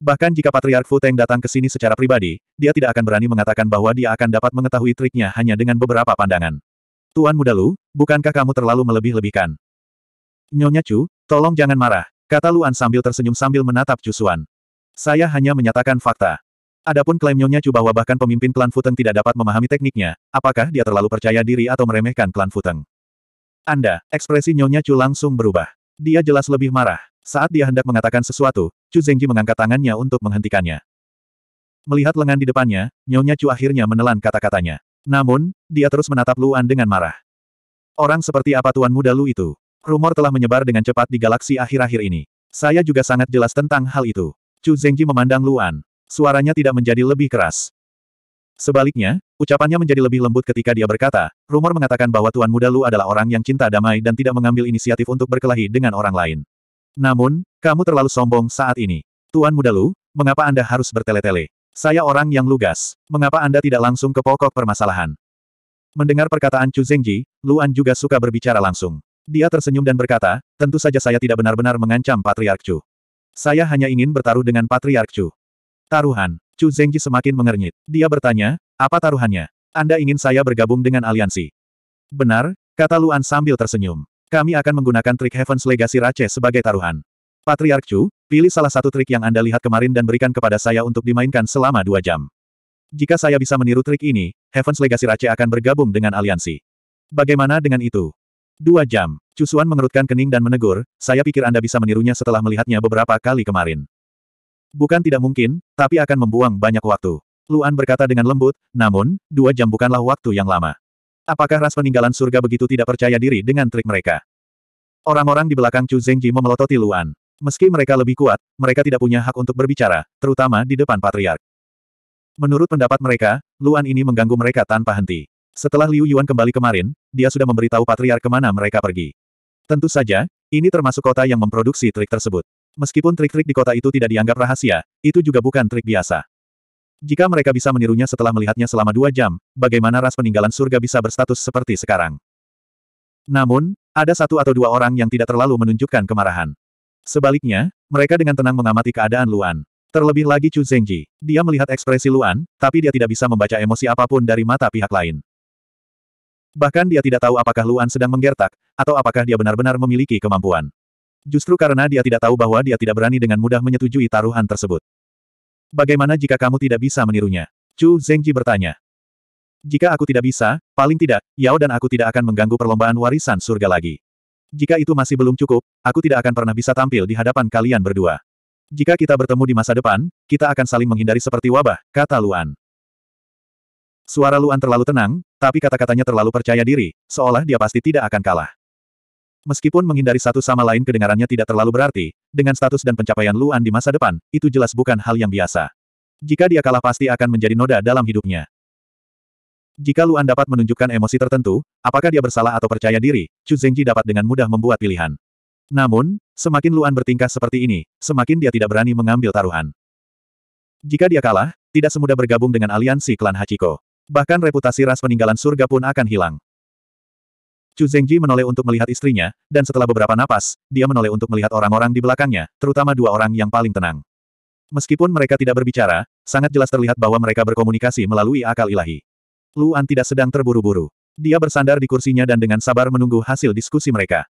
Bahkan jika Patriark Fu Teng datang ke sini secara pribadi, dia tidak akan berani mengatakan bahwa dia akan dapat mengetahui triknya hanya dengan beberapa pandangan. Tuan Muda Lu, bukankah kamu terlalu melebih-lebihkan? Nyonya Chu, tolong jangan marah, kata Luan sambil tersenyum sambil menatap Cusuan. Saya hanya menyatakan fakta. Adapun klaim Nyonya Chu bahwa bahkan pemimpin klan Futeng tidak dapat memahami tekniknya, apakah dia terlalu percaya diri atau meremehkan klan Futeng? Anda, ekspresi Nyonya Chu langsung berubah. Dia jelas lebih marah. Saat dia hendak mengatakan sesuatu, Chu Zengji mengangkat tangannya untuk menghentikannya. Melihat lengan di depannya, Nyonya Chu akhirnya menelan kata-katanya. Namun, dia terus menatap Luan dengan marah. Orang seperti apa tuan muda Lu itu? Rumor telah menyebar dengan cepat di galaksi akhir-akhir ini. Saya juga sangat jelas tentang hal itu. Chu Zengji memandang Luan. Suaranya tidak menjadi lebih keras. Sebaliknya, ucapannya menjadi lebih lembut ketika dia berkata, rumor mengatakan bahwa Tuan Muda Lu adalah orang yang cinta damai dan tidak mengambil inisiatif untuk berkelahi dengan orang lain. Namun, kamu terlalu sombong saat ini. Tuan Muda Lu, mengapa Anda harus bertele-tele? Saya orang yang lugas. Mengapa Anda tidak langsung ke pokok permasalahan? Mendengar perkataan Chu Zhengji, Luan juga suka berbicara langsung. Dia tersenyum dan berkata, tentu saja saya tidak benar-benar mengancam Patriark Chu. Saya hanya ingin bertaruh dengan Patriark Chu. Taruhan. Chu Zengji semakin mengernyit. Dia bertanya, apa taruhannya? Anda ingin saya bergabung dengan aliansi? Benar, kata Luan sambil tersenyum. Kami akan menggunakan trik Heaven's Legacy Rache sebagai taruhan. Patriark Chu, pilih salah satu trik yang Anda lihat kemarin dan berikan kepada saya untuk dimainkan selama dua jam. Jika saya bisa meniru trik ini, Heaven's Legacy Rache akan bergabung dengan aliansi. Bagaimana dengan itu? Dua jam. Cusuan mengerutkan kening dan menegur, saya pikir Anda bisa menirunya setelah melihatnya beberapa kali kemarin. Bukan tidak mungkin, tapi akan membuang banyak waktu. Luan berkata dengan lembut, namun, dua jam bukanlah waktu yang lama. Apakah ras peninggalan surga begitu tidak percaya diri dengan trik mereka? Orang-orang di belakang Chu Zhengji memelototi Luan. Meski mereka lebih kuat, mereka tidak punya hak untuk berbicara, terutama di depan patriark. Menurut pendapat mereka, Luan ini mengganggu mereka tanpa henti. Setelah Liu Yuan kembali kemarin, dia sudah memberitahu patriark kemana mereka pergi. Tentu saja, ini termasuk kota yang memproduksi trik tersebut. Meskipun trik-trik di kota itu tidak dianggap rahasia, itu juga bukan trik biasa. Jika mereka bisa menirunya setelah melihatnya selama dua jam, bagaimana ras peninggalan surga bisa berstatus seperti sekarang? Namun, ada satu atau dua orang yang tidak terlalu menunjukkan kemarahan. Sebaliknya, mereka dengan tenang mengamati keadaan Luan. Terlebih lagi Chu Zhengji, Dia melihat ekspresi Luan, tapi dia tidak bisa membaca emosi apapun dari mata pihak lain. Bahkan dia tidak tahu apakah Luan sedang menggertak, atau apakah dia benar-benar memiliki kemampuan. Justru karena dia tidak tahu bahwa dia tidak berani dengan mudah menyetujui taruhan tersebut. Bagaimana jika kamu tidak bisa menirunya? Chu Zengji bertanya. Jika aku tidak bisa, paling tidak, Yao dan aku tidak akan mengganggu perlombaan warisan surga lagi. Jika itu masih belum cukup, aku tidak akan pernah bisa tampil di hadapan kalian berdua. Jika kita bertemu di masa depan, kita akan saling menghindari seperti wabah, kata Luan. Suara Luan terlalu tenang, tapi kata-katanya terlalu percaya diri, seolah dia pasti tidak akan kalah. Meskipun menghindari satu sama lain kedengarannya tidak terlalu berarti, dengan status dan pencapaian Luan di masa depan, itu jelas bukan hal yang biasa. Jika dia kalah pasti akan menjadi noda dalam hidupnya. Jika Luan dapat menunjukkan emosi tertentu, apakah dia bersalah atau percaya diri, Chu Zhengji dapat dengan mudah membuat pilihan. Namun, semakin Luan bertingkah seperti ini, semakin dia tidak berani mengambil taruhan. Jika dia kalah, tidak semudah bergabung dengan aliansi klan Hachiko. Bahkan reputasi ras peninggalan surga pun akan hilang. Chu Zhengji menoleh untuk melihat istrinya, dan setelah beberapa napas, dia menoleh untuk melihat orang-orang di belakangnya, terutama dua orang yang paling tenang. Meskipun mereka tidak berbicara, sangat jelas terlihat bahwa mereka berkomunikasi melalui akal ilahi. Luan tidak sedang terburu-buru. Dia bersandar di kursinya dan dengan sabar menunggu hasil diskusi mereka.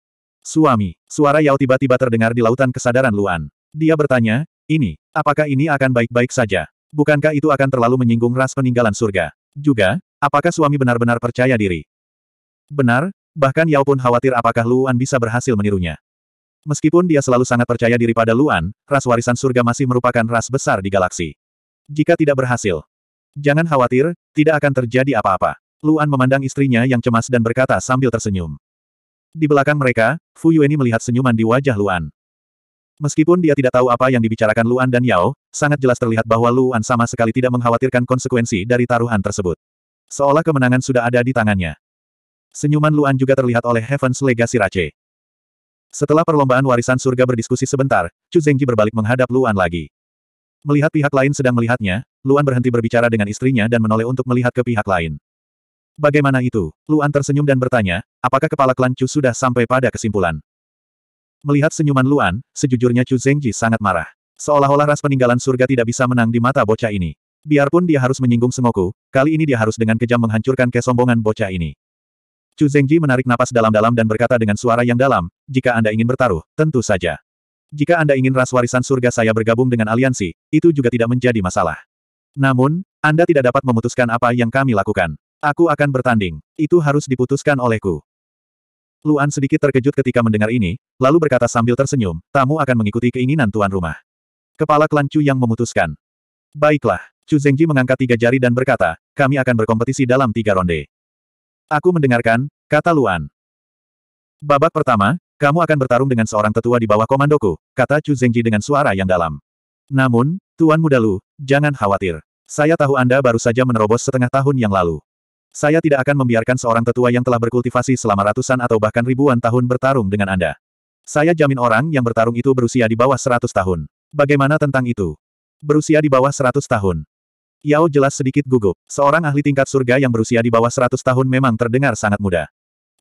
Suami, suara Yao tiba-tiba terdengar di lautan kesadaran Luan. Dia bertanya, ini, apakah ini akan baik-baik saja? Bukankah itu akan terlalu menyinggung ras peninggalan surga? Juga, apakah suami benar-benar percaya diri? Benar, Bahkan Yao pun khawatir apakah Luan bisa berhasil menirunya. Meskipun dia selalu sangat percaya diri pada Luan, ras warisan surga masih merupakan ras besar di galaksi. Jika tidak berhasil, jangan khawatir, tidak akan terjadi apa-apa. Luan memandang istrinya yang cemas dan berkata sambil tersenyum. Di belakang mereka, Fu Yueni melihat senyuman di wajah Luan. Meskipun dia tidak tahu apa yang dibicarakan Luan dan Yao, sangat jelas terlihat bahwa Luan sama sekali tidak mengkhawatirkan konsekuensi dari taruhan tersebut. Seolah kemenangan sudah ada di tangannya. Senyuman Luan juga terlihat oleh Heaven's Legacy Rache. Setelah perlombaan warisan surga berdiskusi sebentar, Chu Zengji berbalik menghadap Luan lagi. Melihat pihak lain sedang melihatnya, Luan berhenti berbicara dengan istrinya dan menoleh untuk melihat ke pihak lain. Bagaimana itu? Luan tersenyum dan bertanya, apakah kepala klan Chu sudah sampai pada kesimpulan? Melihat senyuman Luan, sejujurnya Chu Zengji sangat marah. Seolah-olah ras peninggalan surga tidak bisa menang di mata bocah ini. Biarpun dia harus menyinggung Sengoku, kali ini dia harus dengan kejam menghancurkan kesombongan bocah ini. Chu Zhengji menarik napas dalam-dalam dan berkata dengan suara yang dalam, jika Anda ingin bertaruh, tentu saja. Jika Anda ingin ras warisan surga saya bergabung dengan aliansi, itu juga tidak menjadi masalah. Namun, Anda tidak dapat memutuskan apa yang kami lakukan. Aku akan bertanding. Itu harus diputuskan olehku. Luan sedikit terkejut ketika mendengar ini, lalu berkata sambil tersenyum, tamu akan mengikuti keinginan tuan rumah. Kepala klan Chu yang memutuskan. Baiklah, Chu Zhengji mengangkat tiga jari dan berkata, kami akan berkompetisi dalam tiga ronde. Aku mendengarkan, kata Luan. Babak pertama, kamu akan bertarung dengan seorang tetua di bawah komandoku, kata Chu Zhengji dengan suara yang dalam. Namun, Tuan Muda Lu, jangan khawatir. Saya tahu Anda baru saja menerobos setengah tahun yang lalu. Saya tidak akan membiarkan seorang tetua yang telah berkultivasi selama ratusan atau bahkan ribuan tahun bertarung dengan Anda. Saya jamin orang yang bertarung itu berusia di bawah seratus tahun. Bagaimana tentang itu? Berusia di bawah seratus tahun. Yao jelas sedikit gugup. Seorang ahli tingkat surga yang berusia di bawah 100 tahun memang terdengar sangat muda.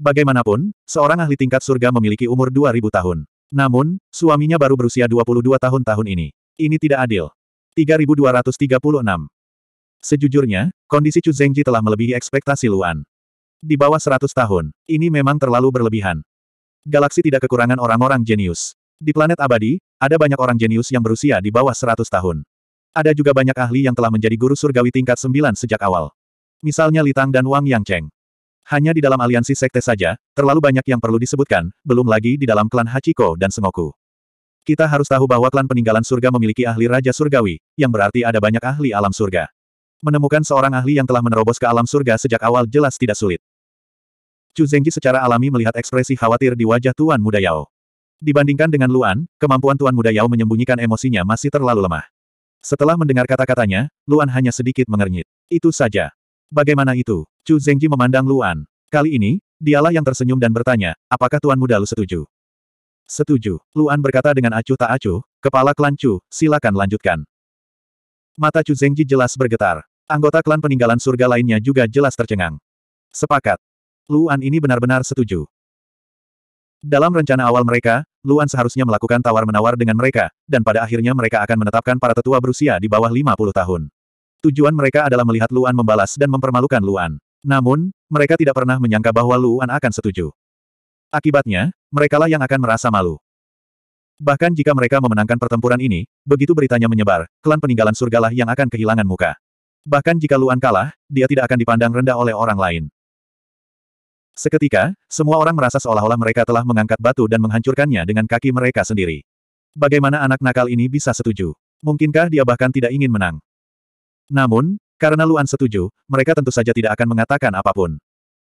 Bagaimanapun, seorang ahli tingkat surga memiliki umur 2000 tahun. Namun, suaminya baru berusia 22 tahun tahun ini. Ini tidak adil. 3236. Sejujurnya, kondisi Chu Zhengji telah melebihi ekspektasi Luan. Di bawah 100 tahun, ini memang terlalu berlebihan. Galaksi tidak kekurangan orang-orang jenius. Di planet abadi, ada banyak orang jenius yang berusia di bawah 100 tahun. Ada juga banyak ahli yang telah menjadi guru surgawi tingkat sembilan sejak awal. Misalnya Litang dan Wang Yang Cheng. Hanya di dalam aliansi sekte saja, terlalu banyak yang perlu disebutkan, belum lagi di dalam klan Hachiko dan Sengoku. Kita harus tahu bahwa klan peninggalan surga memiliki ahli raja surgawi, yang berarti ada banyak ahli alam surga. Menemukan seorang ahli yang telah menerobos ke alam surga sejak awal jelas tidak sulit. Chu Zengji secara alami melihat ekspresi khawatir di wajah Tuan Muda Yao. Dibandingkan dengan Luan, kemampuan Tuan Muda Yao menyembunyikan emosinya masih terlalu lemah. Setelah mendengar kata-katanya, Luan hanya sedikit mengernyit. Itu saja. Bagaimana itu? Chu Zengji memandang Luan. Kali ini, dialah yang tersenyum dan bertanya, apakah Tuan Muda Lu setuju? Setuju. Luan berkata dengan acuh tak acuh, kepala klan Chu, silakan lanjutkan. Mata Chu Zengji jelas bergetar. Anggota klan peninggalan surga lainnya juga jelas tercengang. Sepakat. Luan ini benar-benar setuju. Dalam rencana awal mereka, Luan seharusnya melakukan tawar-menawar dengan mereka, dan pada akhirnya mereka akan menetapkan para tetua berusia di bawah 50 tahun. Tujuan mereka adalah melihat Luan membalas dan mempermalukan Luan. Namun, mereka tidak pernah menyangka bahwa Luan akan setuju. Akibatnya, merekalah yang akan merasa malu. Bahkan jika mereka memenangkan pertempuran ini, begitu beritanya menyebar, klan peninggalan surgalah yang akan kehilangan muka. Bahkan jika Luan kalah, dia tidak akan dipandang rendah oleh orang lain. Seketika, semua orang merasa seolah-olah mereka telah mengangkat batu dan menghancurkannya dengan kaki mereka sendiri. Bagaimana anak nakal ini bisa setuju? Mungkinkah dia bahkan tidak ingin menang? Namun, karena Luan setuju, mereka tentu saja tidak akan mengatakan apapun.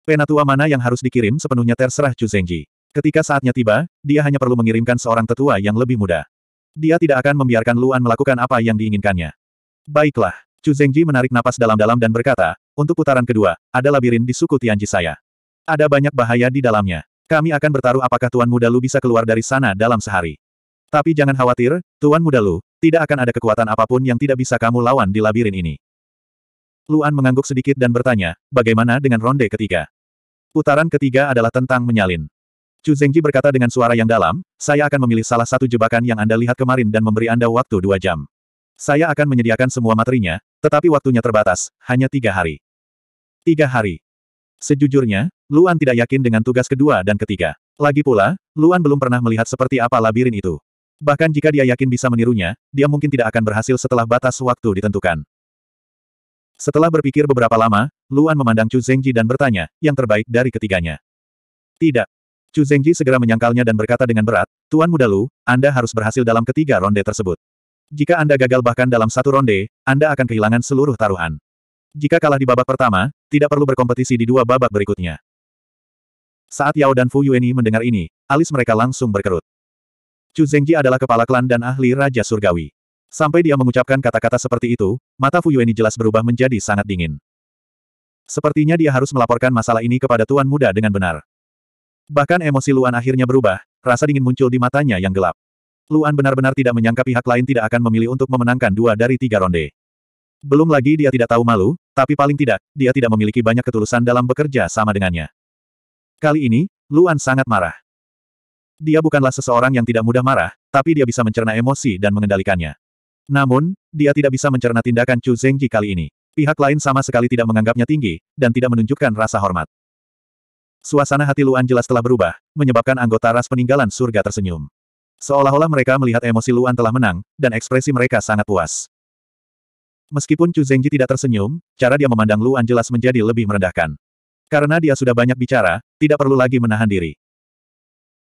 Penatua mana yang harus dikirim sepenuhnya terserah Chu Zengji. Ketika saatnya tiba, dia hanya perlu mengirimkan seorang tetua yang lebih muda. Dia tidak akan membiarkan Luan melakukan apa yang diinginkannya. Baiklah, Chu Zengji menarik napas dalam-dalam dan berkata, untuk putaran kedua, ada labirin di suku Tianji saya. Ada banyak bahaya di dalamnya. Kami akan bertaruh apakah Tuan Muda Lu bisa keluar dari sana dalam sehari. Tapi jangan khawatir, Tuan Muda Lu, tidak akan ada kekuatan apapun yang tidak bisa kamu lawan di labirin ini. Luan mengangguk sedikit dan bertanya, bagaimana dengan ronde ketiga? Putaran ketiga adalah tentang menyalin. Chu Zengji berkata dengan suara yang dalam, saya akan memilih salah satu jebakan yang Anda lihat kemarin dan memberi Anda waktu dua jam. Saya akan menyediakan semua materinya, tetapi waktunya terbatas, hanya tiga hari. Tiga hari. Sejujurnya, Luan tidak yakin dengan tugas kedua dan ketiga. Lagi pula, Luan belum pernah melihat seperti apa labirin itu. Bahkan jika dia yakin bisa menirunya, dia mungkin tidak akan berhasil setelah batas waktu ditentukan. Setelah berpikir beberapa lama, Luan memandang Chu Zhengji dan bertanya, yang terbaik dari ketiganya. Tidak. Chu Zhengji segera menyangkalnya dan berkata dengan berat, Tuan Muda Lu, Anda harus berhasil dalam ketiga ronde tersebut. Jika Anda gagal bahkan dalam satu ronde, Anda akan kehilangan seluruh taruhan. Jika kalah di babak pertama, tidak perlu berkompetisi di dua babak berikutnya. Saat Yao dan Fu Yueni mendengar ini, alis mereka langsung berkerut. Chu Zhengji adalah kepala klan dan ahli Raja Surgawi. Sampai dia mengucapkan kata-kata seperti itu, mata Fu Yueni jelas berubah menjadi sangat dingin. Sepertinya dia harus melaporkan masalah ini kepada Tuan Muda dengan benar. Bahkan emosi Luan akhirnya berubah, rasa dingin muncul di matanya yang gelap. Luan benar-benar tidak menyangka pihak lain tidak akan memilih untuk memenangkan dua dari tiga ronde. Belum lagi dia tidak tahu malu, tapi paling tidak, dia tidak memiliki banyak ketulusan dalam bekerja sama dengannya. Kali ini, Luan sangat marah. Dia bukanlah seseorang yang tidak mudah marah, tapi dia bisa mencerna emosi dan mengendalikannya. Namun, dia tidak bisa mencerna tindakan Chu Zhengji kali ini. Pihak lain sama sekali tidak menganggapnya tinggi, dan tidak menunjukkan rasa hormat. Suasana hati Luan jelas telah berubah, menyebabkan anggota ras peninggalan surga tersenyum. Seolah-olah mereka melihat emosi Luan telah menang, dan ekspresi mereka sangat puas. Meskipun Chu Zhengji tidak tersenyum, cara dia memandang Luan jelas menjadi lebih merendahkan. Karena dia sudah banyak bicara, tidak perlu lagi menahan diri.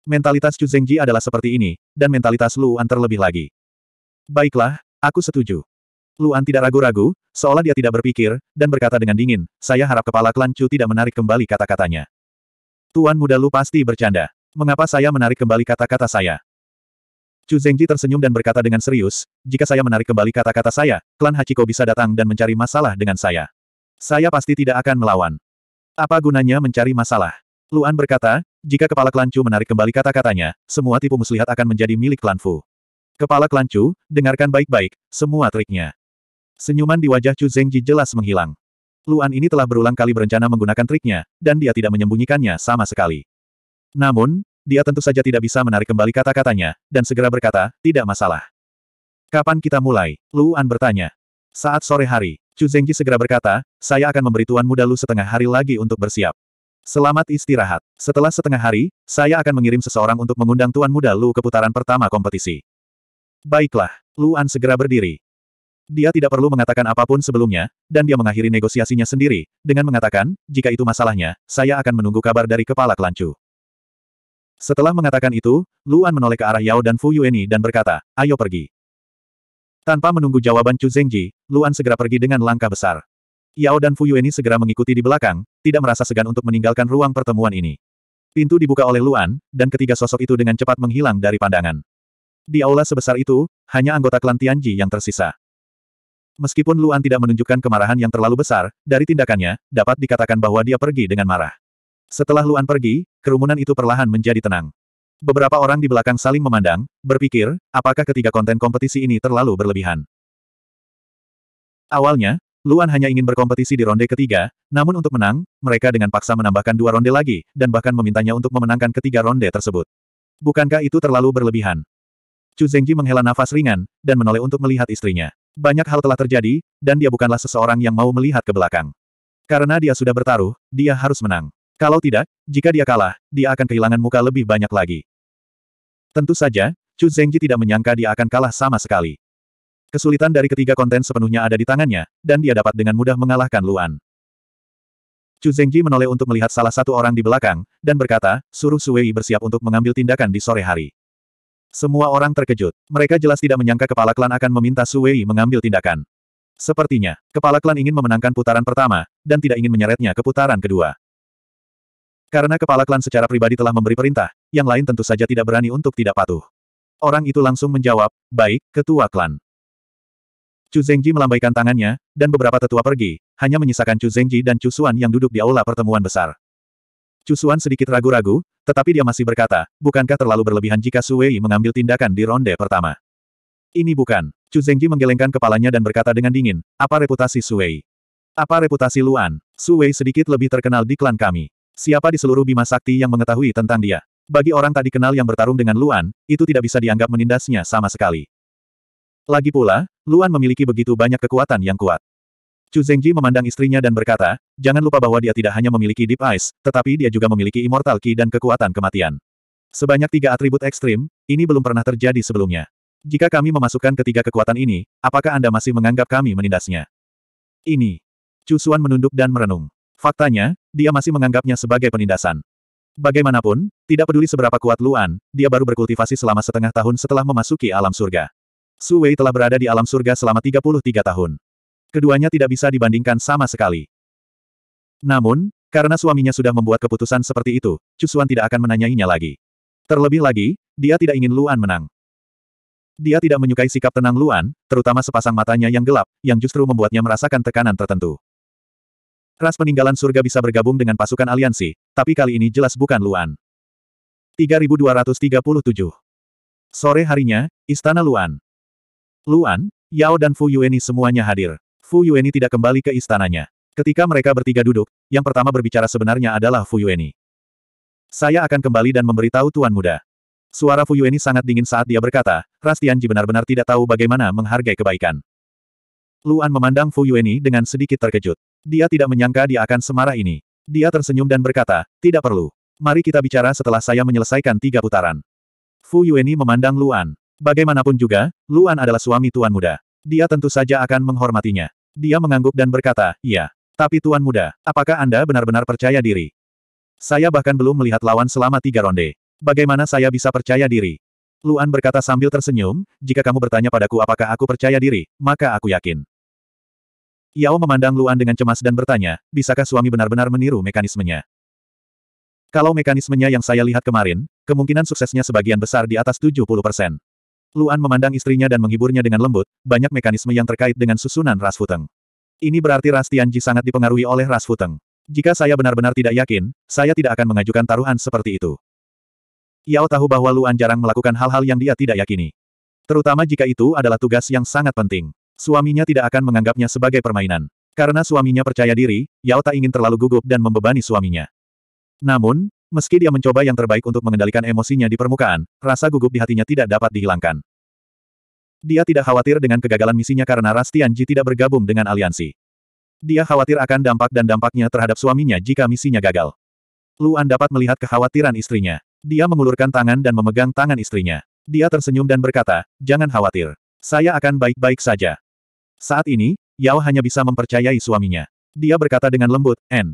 Mentalitas Chu Zhengji adalah seperti ini, dan mentalitas Luan terlebih lagi. Baiklah, aku setuju. Luan tidak ragu-ragu, seolah dia tidak berpikir, dan berkata dengan dingin, saya harap kepala klan Chu tidak menarik kembali kata-katanya. Tuan muda Lu pasti bercanda. Mengapa saya menarik kembali kata-kata saya? Chu Zhengji tersenyum dan berkata dengan serius, jika saya menarik kembali kata-kata saya, klan Hachiko bisa datang dan mencari masalah dengan saya. Saya pasti tidak akan melawan. Apa gunanya mencari masalah? Luan berkata, jika kepala klan Chu menarik kembali kata-katanya, semua tipu muslihat akan menjadi milik klan Fu. Kepala klan Chu, dengarkan baik-baik, semua triknya. Senyuman di wajah Chu Zhengji jelas menghilang. Luan ini telah berulang kali berencana menggunakan triknya, dan dia tidak menyembunyikannya sama sekali. Namun, dia tentu saja tidak bisa menarik kembali kata-katanya, dan segera berkata, tidak masalah. Kapan kita mulai? Luan bertanya. Saat sore hari, Chu Zengji segera berkata, saya akan memberi tuan muda Lu setengah hari lagi untuk bersiap. Selamat istirahat. Setelah setengah hari, saya akan mengirim seseorang untuk mengundang tuan muda Lu ke putaran pertama kompetisi. Baiklah, Luan segera berdiri. Dia tidak perlu mengatakan apapun sebelumnya, dan dia mengakhiri negosiasinya sendiri, dengan mengatakan, jika itu masalahnya, saya akan menunggu kabar dari kepala kelancu. Setelah mengatakan itu, Luan menoleh ke arah Yao dan Fu Yueni dan berkata, ayo pergi. Tanpa menunggu jawaban Chu Zhengji, Luan segera pergi dengan langkah besar. Yao dan Fu Yueni segera mengikuti di belakang, tidak merasa segan untuk meninggalkan ruang pertemuan ini. Pintu dibuka oleh Luan, dan ketiga sosok itu dengan cepat menghilang dari pandangan. Di aula sebesar itu, hanya anggota klan Tianji yang tersisa. Meskipun Luan tidak menunjukkan kemarahan yang terlalu besar, dari tindakannya, dapat dikatakan bahwa dia pergi dengan marah. Setelah Luan pergi, kerumunan itu perlahan menjadi tenang. Beberapa orang di belakang saling memandang, berpikir, apakah ketiga konten kompetisi ini terlalu berlebihan. Awalnya, Luan hanya ingin berkompetisi di ronde ketiga, namun untuk menang, mereka dengan paksa menambahkan dua ronde lagi, dan bahkan memintanya untuk memenangkan ketiga ronde tersebut. Bukankah itu terlalu berlebihan? Chu Zengji menghela nafas ringan, dan menoleh untuk melihat istrinya. Banyak hal telah terjadi, dan dia bukanlah seseorang yang mau melihat ke belakang. Karena dia sudah bertaruh, dia harus menang. Kalau tidak, jika dia kalah, dia akan kehilangan muka lebih banyak lagi. Tentu saja, Chu Zengji tidak menyangka dia akan kalah sama sekali. Kesulitan dari ketiga konten sepenuhnya ada di tangannya, dan dia dapat dengan mudah mengalahkan Luan. Chu Zengji menoleh untuk melihat salah satu orang di belakang, dan berkata, suruh Suwei bersiap untuk mengambil tindakan di sore hari. Semua orang terkejut. Mereka jelas tidak menyangka kepala klan akan meminta Suwei mengambil tindakan. Sepertinya, kepala klan ingin memenangkan putaran pertama, dan tidak ingin menyeretnya ke putaran kedua. Karena kepala klan secara pribadi telah memberi perintah, yang lain tentu saja tidak berani untuk tidak patuh. Orang itu langsung menjawab, baik, ketua klan. Chu Zengji melambaikan tangannya, dan beberapa tetua pergi, hanya menyisakan Chu Zengji dan Chu Xuan yang duduk di aula pertemuan besar. Chu Xuan sedikit ragu-ragu, tetapi dia masih berkata, bukankah terlalu berlebihan jika Su Wei mengambil tindakan di ronde pertama? Ini bukan. Chu Zengji menggelengkan kepalanya dan berkata dengan dingin, apa reputasi Su Wei? Apa reputasi Luan? Su Wei sedikit lebih terkenal di klan kami. Siapa di seluruh Bima Sakti yang mengetahui tentang dia? Bagi orang tak dikenal yang bertarung dengan Luan, itu tidak bisa dianggap menindasnya sama sekali. Lagi pula, Luan memiliki begitu banyak kekuatan yang kuat. Chu Zhengji memandang istrinya dan berkata, jangan lupa bahwa dia tidak hanya memiliki Deep Eyes, tetapi dia juga memiliki Immortal Ki dan kekuatan kematian. Sebanyak tiga atribut ekstrim, ini belum pernah terjadi sebelumnya. Jika kami memasukkan ketiga kekuatan ini, apakah Anda masih menganggap kami menindasnya? Ini. Chu Xuan menunduk dan merenung. Faktanya, dia masih menganggapnya sebagai penindasan. Bagaimanapun, tidak peduli seberapa kuat Luan, dia baru berkultivasi selama setengah tahun setelah memasuki alam surga. Su Wei telah berada di alam surga selama 33 tahun. Keduanya tidak bisa dibandingkan sama sekali. Namun, karena suaminya sudah membuat keputusan seperti itu, Cusuan tidak akan menanyainya lagi. Terlebih lagi, dia tidak ingin Luan menang. Dia tidak menyukai sikap tenang Luan, terutama sepasang matanya yang gelap, yang justru membuatnya merasakan tekanan tertentu. Ras peninggalan surga bisa bergabung dengan pasukan aliansi, tapi kali ini jelas bukan Luan. 3237 Sore harinya, Istana Luan. Luan, Yao dan Fu Yueni semuanya hadir. Fu Yueni tidak kembali ke istananya. Ketika mereka bertiga duduk, yang pertama berbicara sebenarnya adalah Fu Yueni. Saya akan kembali dan memberitahu Tuan Muda. Suara Fu Yueni sangat dingin saat dia berkata, Rastianji benar-benar tidak tahu bagaimana menghargai kebaikan. Luan memandang Fu Yueni dengan sedikit terkejut. Dia tidak menyangka dia akan semarah ini. Dia tersenyum dan berkata, tidak perlu. Mari kita bicara setelah saya menyelesaikan tiga putaran. Fu Yueni memandang Luan. Bagaimanapun juga, Luan adalah suami tuan muda. Dia tentu saja akan menghormatinya. Dia mengangguk dan berkata, iya. Tapi tuan muda, apakah Anda benar-benar percaya diri? Saya bahkan belum melihat lawan selama tiga ronde. Bagaimana saya bisa percaya diri? Luan berkata sambil tersenyum, jika kamu bertanya padaku apakah aku percaya diri, maka aku yakin. Yao memandang Luan dengan cemas dan bertanya, bisakah suami benar-benar meniru mekanismenya? Kalau mekanismenya yang saya lihat kemarin, kemungkinan suksesnya sebagian besar di atas 70 persen. Luan memandang istrinya dan menghiburnya dengan lembut, banyak mekanisme yang terkait dengan susunan ras Futeng. Ini berarti ras Tianji sangat dipengaruhi oleh ras Futeng. Jika saya benar-benar tidak yakin, saya tidak akan mengajukan taruhan seperti itu. Yao tahu bahwa Luan jarang melakukan hal-hal yang dia tidak yakini. Terutama jika itu adalah tugas yang sangat penting. Suaminya tidak akan menganggapnya sebagai permainan. Karena suaminya percaya diri, Yao tak ingin terlalu gugup dan membebani suaminya. Namun, meski dia mencoba yang terbaik untuk mengendalikan emosinya di permukaan, rasa gugup di hatinya tidak dapat dihilangkan. Dia tidak khawatir dengan kegagalan misinya karena Rastianji tidak bergabung dengan aliansi. Dia khawatir akan dampak dan dampaknya terhadap suaminya jika misinya gagal. Luan dapat melihat kekhawatiran istrinya. Dia mengulurkan tangan dan memegang tangan istrinya. Dia tersenyum dan berkata, jangan khawatir. Saya akan baik-baik saja. Saat ini, Yao hanya bisa mempercayai suaminya. Dia berkata dengan lembut, "En,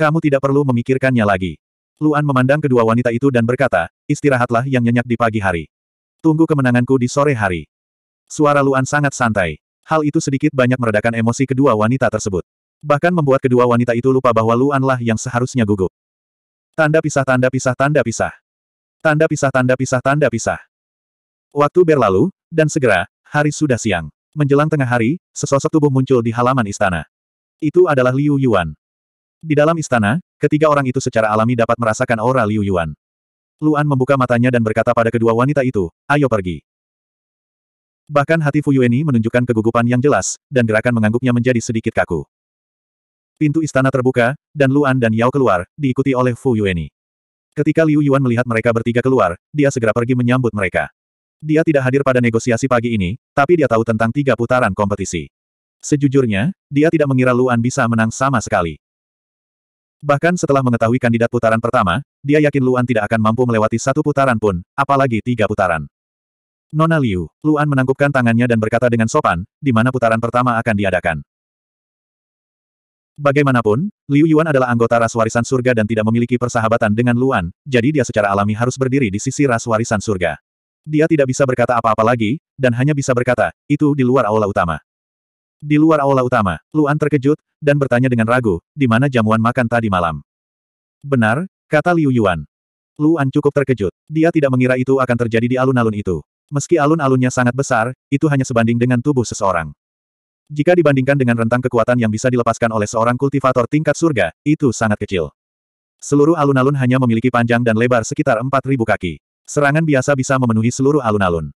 Kamu tidak perlu memikirkannya lagi. Luan memandang kedua wanita itu dan berkata, istirahatlah yang nyenyak di pagi hari. Tunggu kemenanganku di sore hari. Suara Luan sangat santai. Hal itu sedikit banyak meredakan emosi kedua wanita tersebut. Bahkan membuat kedua wanita itu lupa bahwa Luanlah yang seharusnya gugup. Tanda pisah tanda pisah tanda pisah. Tanda pisah tanda pisah tanda pisah. Waktu berlalu, dan segera, hari sudah siang menjelang tengah hari, sesosok tubuh muncul di halaman istana. Itu adalah Liu Yuan. Di dalam istana, ketiga orang itu secara alami dapat merasakan aura Liu Yuan. Luan membuka matanya dan berkata pada kedua wanita itu, ayo pergi. Bahkan hati Fu Yueni menunjukkan kegugupan yang jelas, dan gerakan mengangguknya menjadi sedikit kaku. Pintu istana terbuka, dan Luan dan Yao keluar, diikuti oleh Fu Yueni. Ketika Liu Yuan melihat mereka bertiga keluar, dia segera pergi menyambut mereka. Dia tidak hadir pada negosiasi pagi ini, tapi dia tahu tentang tiga putaran kompetisi. Sejujurnya, dia tidak mengira Luan bisa menang sama sekali. Bahkan setelah mengetahui kandidat putaran pertama, dia yakin Luan tidak akan mampu melewati satu putaran pun, apalagi tiga putaran. Nona Liu, Luan menangkupkan tangannya dan berkata dengan sopan, di mana putaran pertama akan diadakan. Bagaimanapun, Liu Yuan adalah anggota ras warisan surga dan tidak memiliki persahabatan dengan Luan, jadi dia secara alami harus berdiri di sisi ras warisan surga. Dia tidak bisa berkata apa-apa lagi, dan hanya bisa berkata, itu di luar aula utama. Di luar aula utama, Luan terkejut, dan bertanya dengan ragu, di mana jamuan makan tadi malam. Benar, kata Liu Yuan. Luan cukup terkejut. Dia tidak mengira itu akan terjadi di alun-alun itu. Meski alun-alunnya sangat besar, itu hanya sebanding dengan tubuh seseorang. Jika dibandingkan dengan rentang kekuatan yang bisa dilepaskan oleh seorang kultivator tingkat surga, itu sangat kecil. Seluruh alun-alun hanya memiliki panjang dan lebar sekitar 4.000 kaki. Serangan biasa bisa memenuhi seluruh alun-alun.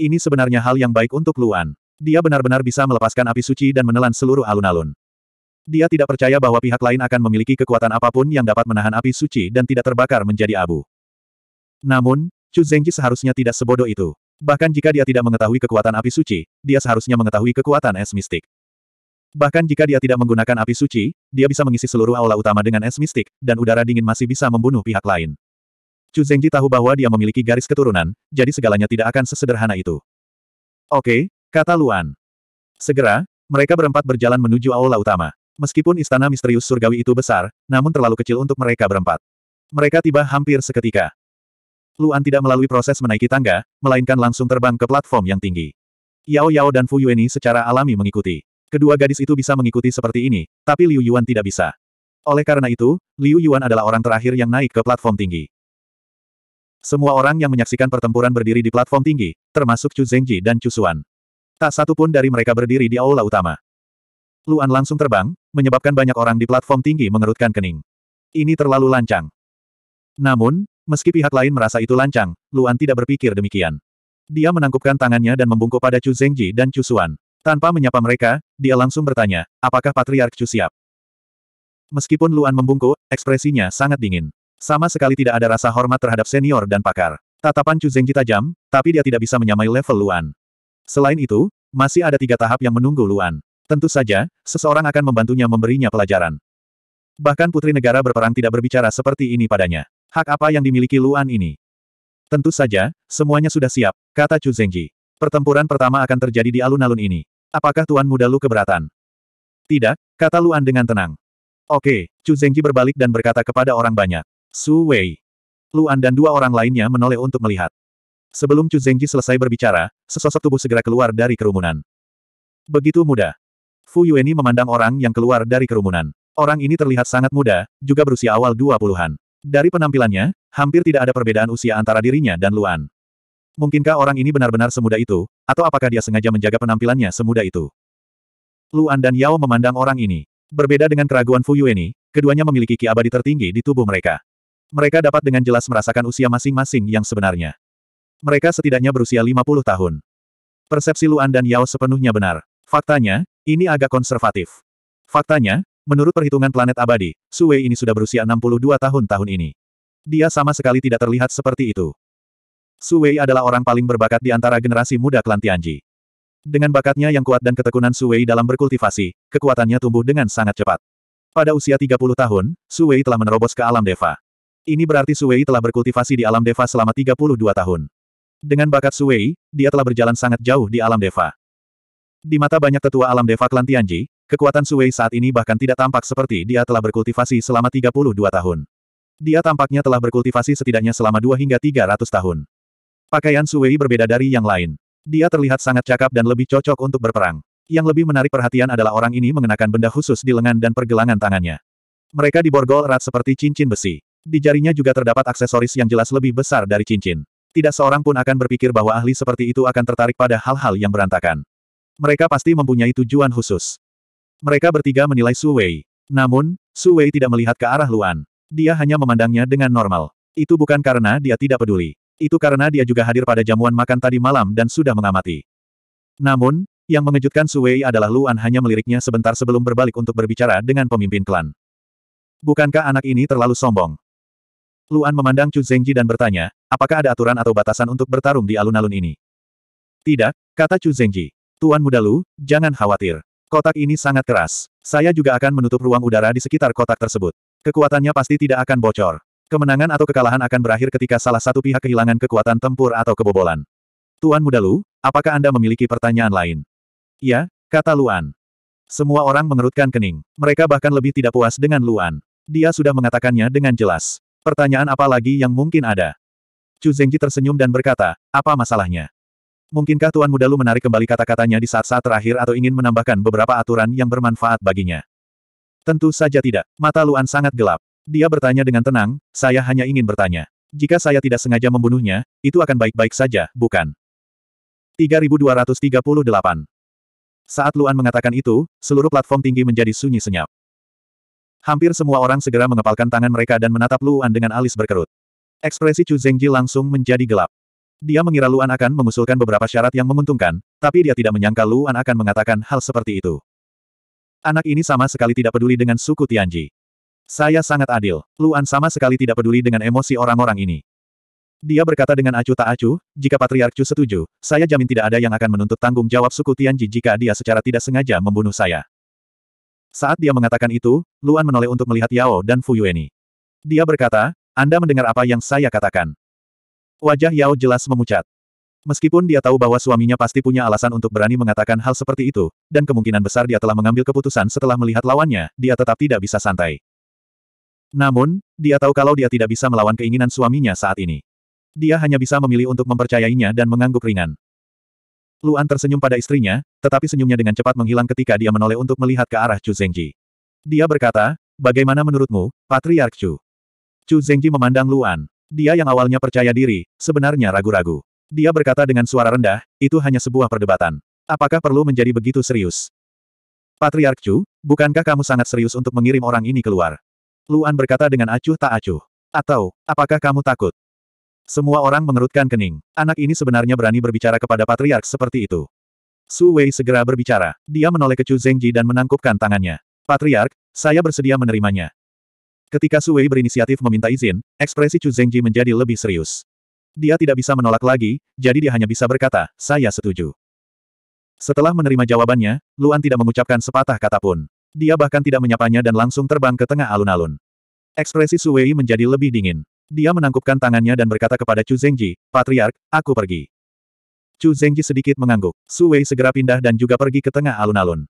Ini sebenarnya hal yang baik untuk Luan. Dia benar-benar bisa melepaskan api suci dan menelan seluruh alun-alun. Dia tidak percaya bahwa pihak lain akan memiliki kekuatan apapun yang dapat menahan api suci dan tidak terbakar menjadi abu. Namun, Chu Zhengji seharusnya tidak sebodoh itu. Bahkan jika dia tidak mengetahui kekuatan api suci, dia seharusnya mengetahui kekuatan es mistik. Bahkan jika dia tidak menggunakan api suci, dia bisa mengisi seluruh aula utama dengan es mistik, dan udara dingin masih bisa membunuh pihak lain. Chu Zhengji tahu bahwa dia memiliki garis keturunan, jadi segalanya tidak akan sesederhana itu. Oke, kata Luan. Segera, mereka berempat berjalan menuju aula utama. Meskipun istana misterius surgawi itu besar, namun terlalu kecil untuk mereka berempat. Mereka tiba hampir seketika. Luan tidak melalui proses menaiki tangga, melainkan langsung terbang ke platform yang tinggi. Yao Yao dan Fu Yueni secara alami mengikuti. Kedua gadis itu bisa mengikuti seperti ini, tapi Liu Yuan tidak bisa. Oleh karena itu, Liu Yuan adalah orang terakhir yang naik ke platform tinggi. Semua orang yang menyaksikan pertempuran berdiri di platform tinggi, termasuk Chu Zhengji dan Chu Xuan. Tak satu pun dari mereka berdiri di aula utama. Luan langsung terbang, menyebabkan banyak orang di platform tinggi mengerutkan kening. Ini terlalu lancang. Namun, meski pihak lain merasa itu lancang, Luan tidak berpikir demikian. Dia menangkupkan tangannya dan membungkuk pada Chu Zhengji dan Chu Xuan. Tanpa menyapa mereka, dia langsung bertanya, apakah Patriark Chu siap? Meskipun Luan membungkuk, ekspresinya sangat dingin. Sama sekali tidak ada rasa hormat terhadap senior dan pakar. Tatapan Chu Zhengji tajam, tapi dia tidak bisa menyamai level Luan. Selain itu, masih ada tiga tahap yang menunggu Luan. Tentu saja, seseorang akan membantunya memberinya pelajaran. Bahkan putri negara berperang tidak berbicara seperti ini padanya. Hak apa yang dimiliki Luan ini? Tentu saja, semuanya sudah siap, kata Chu Zengji. Pertempuran pertama akan terjadi di alun-alun ini. Apakah Tuan Muda Lu keberatan? Tidak, kata Luan dengan tenang. Oke, Chu Zengji berbalik dan berkata kepada orang banyak. Su Wei. Luan dan dua orang lainnya menoleh untuk melihat. Sebelum Chu Zengji selesai berbicara, sesosok tubuh segera keluar dari kerumunan. Begitu muda. Fu Yueni memandang orang yang keluar dari kerumunan. Orang ini terlihat sangat muda, juga berusia awal 20-an. Dari penampilannya, hampir tidak ada perbedaan usia antara dirinya dan Luan. Mungkinkah orang ini benar-benar semuda itu, atau apakah dia sengaja menjaga penampilannya semuda itu? Luan dan Yao memandang orang ini. Berbeda dengan keraguan Fu Yueni, keduanya memiliki ki abadi tertinggi di tubuh mereka. Mereka dapat dengan jelas merasakan usia masing-masing yang sebenarnya. Mereka setidaknya berusia 50 tahun. Persepsi Luan dan Yao sepenuhnya benar. Faktanya, ini agak konservatif. Faktanya, menurut perhitungan planet abadi, Sue ini sudah berusia 62 tahun tahun ini. Dia sama sekali tidak terlihat seperti itu. Wei adalah orang paling berbakat di antara generasi muda klan Tianji. Dengan bakatnya yang kuat dan ketekunan Wei dalam berkultivasi, kekuatannya tumbuh dengan sangat cepat. Pada usia 30 tahun, Wei telah menerobos ke alam Deva. Ini berarti Suwei telah berkultivasi di alam Deva selama 32 tahun. Dengan bakat Suwei, dia telah berjalan sangat jauh di alam Deva. Di mata banyak tetua alam Deva klan Tianji, kekuatan Suwei saat ini bahkan tidak tampak seperti dia telah berkultivasi selama 32 tahun. Dia tampaknya telah berkultivasi setidaknya selama 2 hingga 300 tahun. Pakaian Suwei berbeda dari yang lain. Dia terlihat sangat cakap dan lebih cocok untuk berperang. Yang lebih menarik perhatian adalah orang ini mengenakan benda khusus di lengan dan pergelangan tangannya. Mereka diborgol erat seperti cincin besi. Di jarinya juga terdapat aksesoris yang jelas lebih besar dari cincin. Tidak seorang pun akan berpikir bahwa ahli seperti itu akan tertarik pada hal-hal yang berantakan. Mereka pasti mempunyai tujuan khusus. Mereka bertiga menilai Su Wei. Namun, Su Wei tidak melihat ke arah Luan. Dia hanya memandangnya dengan normal. Itu bukan karena dia tidak peduli. Itu karena dia juga hadir pada jamuan makan tadi malam dan sudah mengamati. Namun, yang mengejutkan Su Wei adalah Luan hanya meliriknya sebentar sebelum berbalik untuk berbicara dengan pemimpin klan. Bukankah anak ini terlalu sombong? Luan memandang Chu Zengji dan bertanya, apakah ada aturan atau batasan untuk bertarung di alun-alun ini? Tidak, kata Chu Zengji. Tuan muda Lu, jangan khawatir. Kotak ini sangat keras. Saya juga akan menutup ruang udara di sekitar kotak tersebut. Kekuatannya pasti tidak akan bocor. Kemenangan atau kekalahan akan berakhir ketika salah satu pihak kehilangan kekuatan tempur atau kebobolan. Tuan muda Lu, apakah Anda memiliki pertanyaan lain? Ya, kata Luan. Semua orang mengerutkan kening. Mereka bahkan lebih tidak puas dengan Luan. Dia sudah mengatakannya dengan jelas. Pertanyaan apa lagi yang mungkin ada? Chu Zhengji tersenyum dan berkata, apa masalahnya? Mungkinkah Tuan Muda Lu menarik kembali kata-katanya di saat-saat terakhir atau ingin menambahkan beberapa aturan yang bermanfaat baginya? Tentu saja tidak. Mata Luan sangat gelap. Dia bertanya dengan tenang, saya hanya ingin bertanya. Jika saya tidak sengaja membunuhnya, itu akan baik-baik saja, bukan? 3238 Saat Luan mengatakan itu, seluruh platform tinggi menjadi sunyi senyap. Hampir semua orang segera mengepalkan tangan mereka dan menatap Luan dengan alis berkerut. Ekspresi Chu Zhengji langsung menjadi gelap. Dia mengira Luan akan mengusulkan beberapa syarat yang menguntungkan, tapi dia tidak menyangka Luan akan mengatakan hal seperti itu. Anak ini sama sekali tidak peduli dengan suku Tianji. Saya sangat adil. Luan sama sekali tidak peduli dengan emosi orang-orang ini. Dia berkata dengan acuh tak acuh, jika Patriark Chu setuju, saya jamin tidak ada yang akan menuntut tanggung jawab suku Tianji jika dia secara tidak sengaja membunuh saya. Saat dia mengatakan itu, Luan menoleh untuk melihat Yao dan Fu Yueni. Dia berkata, Anda mendengar apa yang saya katakan. Wajah Yao jelas memucat. Meskipun dia tahu bahwa suaminya pasti punya alasan untuk berani mengatakan hal seperti itu, dan kemungkinan besar dia telah mengambil keputusan setelah melihat lawannya, dia tetap tidak bisa santai. Namun, dia tahu kalau dia tidak bisa melawan keinginan suaminya saat ini. Dia hanya bisa memilih untuk mempercayainya dan mengangguk ringan. Luan tersenyum pada istrinya, tetapi senyumnya dengan cepat menghilang ketika dia menoleh untuk melihat ke arah Chu Zengji. Dia berkata, bagaimana menurutmu, Patriark Chu? Chu Zengji memandang Luan. Dia yang awalnya percaya diri, sebenarnya ragu-ragu. Dia berkata dengan suara rendah, itu hanya sebuah perdebatan. Apakah perlu menjadi begitu serius? Patriark Chu, bukankah kamu sangat serius untuk mengirim orang ini keluar? Luan berkata dengan acuh tak acuh. Atau, apakah kamu takut? Semua orang mengerutkan kening. Anak ini sebenarnya berani berbicara kepada patriark seperti itu. Su Wei segera berbicara. Dia menoleh ke Chu Zhengji dan menangkupkan tangannya. Patriark, saya bersedia menerimanya. Ketika Su Wei berinisiatif meminta izin, ekspresi Chu Zhengji menjadi lebih serius. Dia tidak bisa menolak lagi, jadi dia hanya bisa berkata, saya setuju. Setelah menerima jawabannya, Luan tidak mengucapkan sepatah kata pun. Dia bahkan tidak menyapanya dan langsung terbang ke tengah alun-alun. Ekspresi Su Wei menjadi lebih dingin. Dia menangkupkan tangannya dan berkata kepada Chu Zhengji, Patriark, aku pergi. Chu Zhengji sedikit mengangguk. Su Wei segera pindah dan juga pergi ke tengah alun-alun.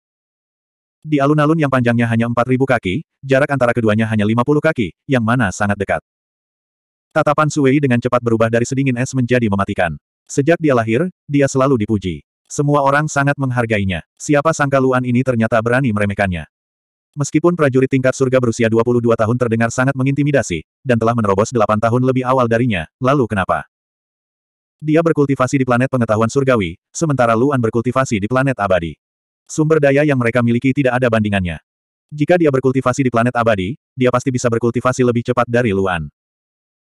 Di alun-alun yang panjangnya hanya 4.000 kaki, jarak antara keduanya hanya 50 kaki, yang mana sangat dekat. Tatapan Su Wei dengan cepat berubah dari sedingin es menjadi mematikan. Sejak dia lahir, dia selalu dipuji. Semua orang sangat menghargainya. Siapa sangka Luan ini ternyata berani meremehkannya. Meskipun prajurit tingkat surga berusia 22 tahun terdengar sangat mengintimidasi, dan telah menerobos 8 tahun lebih awal darinya, lalu kenapa? Dia berkultivasi di planet pengetahuan surgawi, sementara Luan berkultivasi di planet abadi. Sumber daya yang mereka miliki tidak ada bandingannya. Jika dia berkultivasi di planet abadi, dia pasti bisa berkultivasi lebih cepat dari Luan.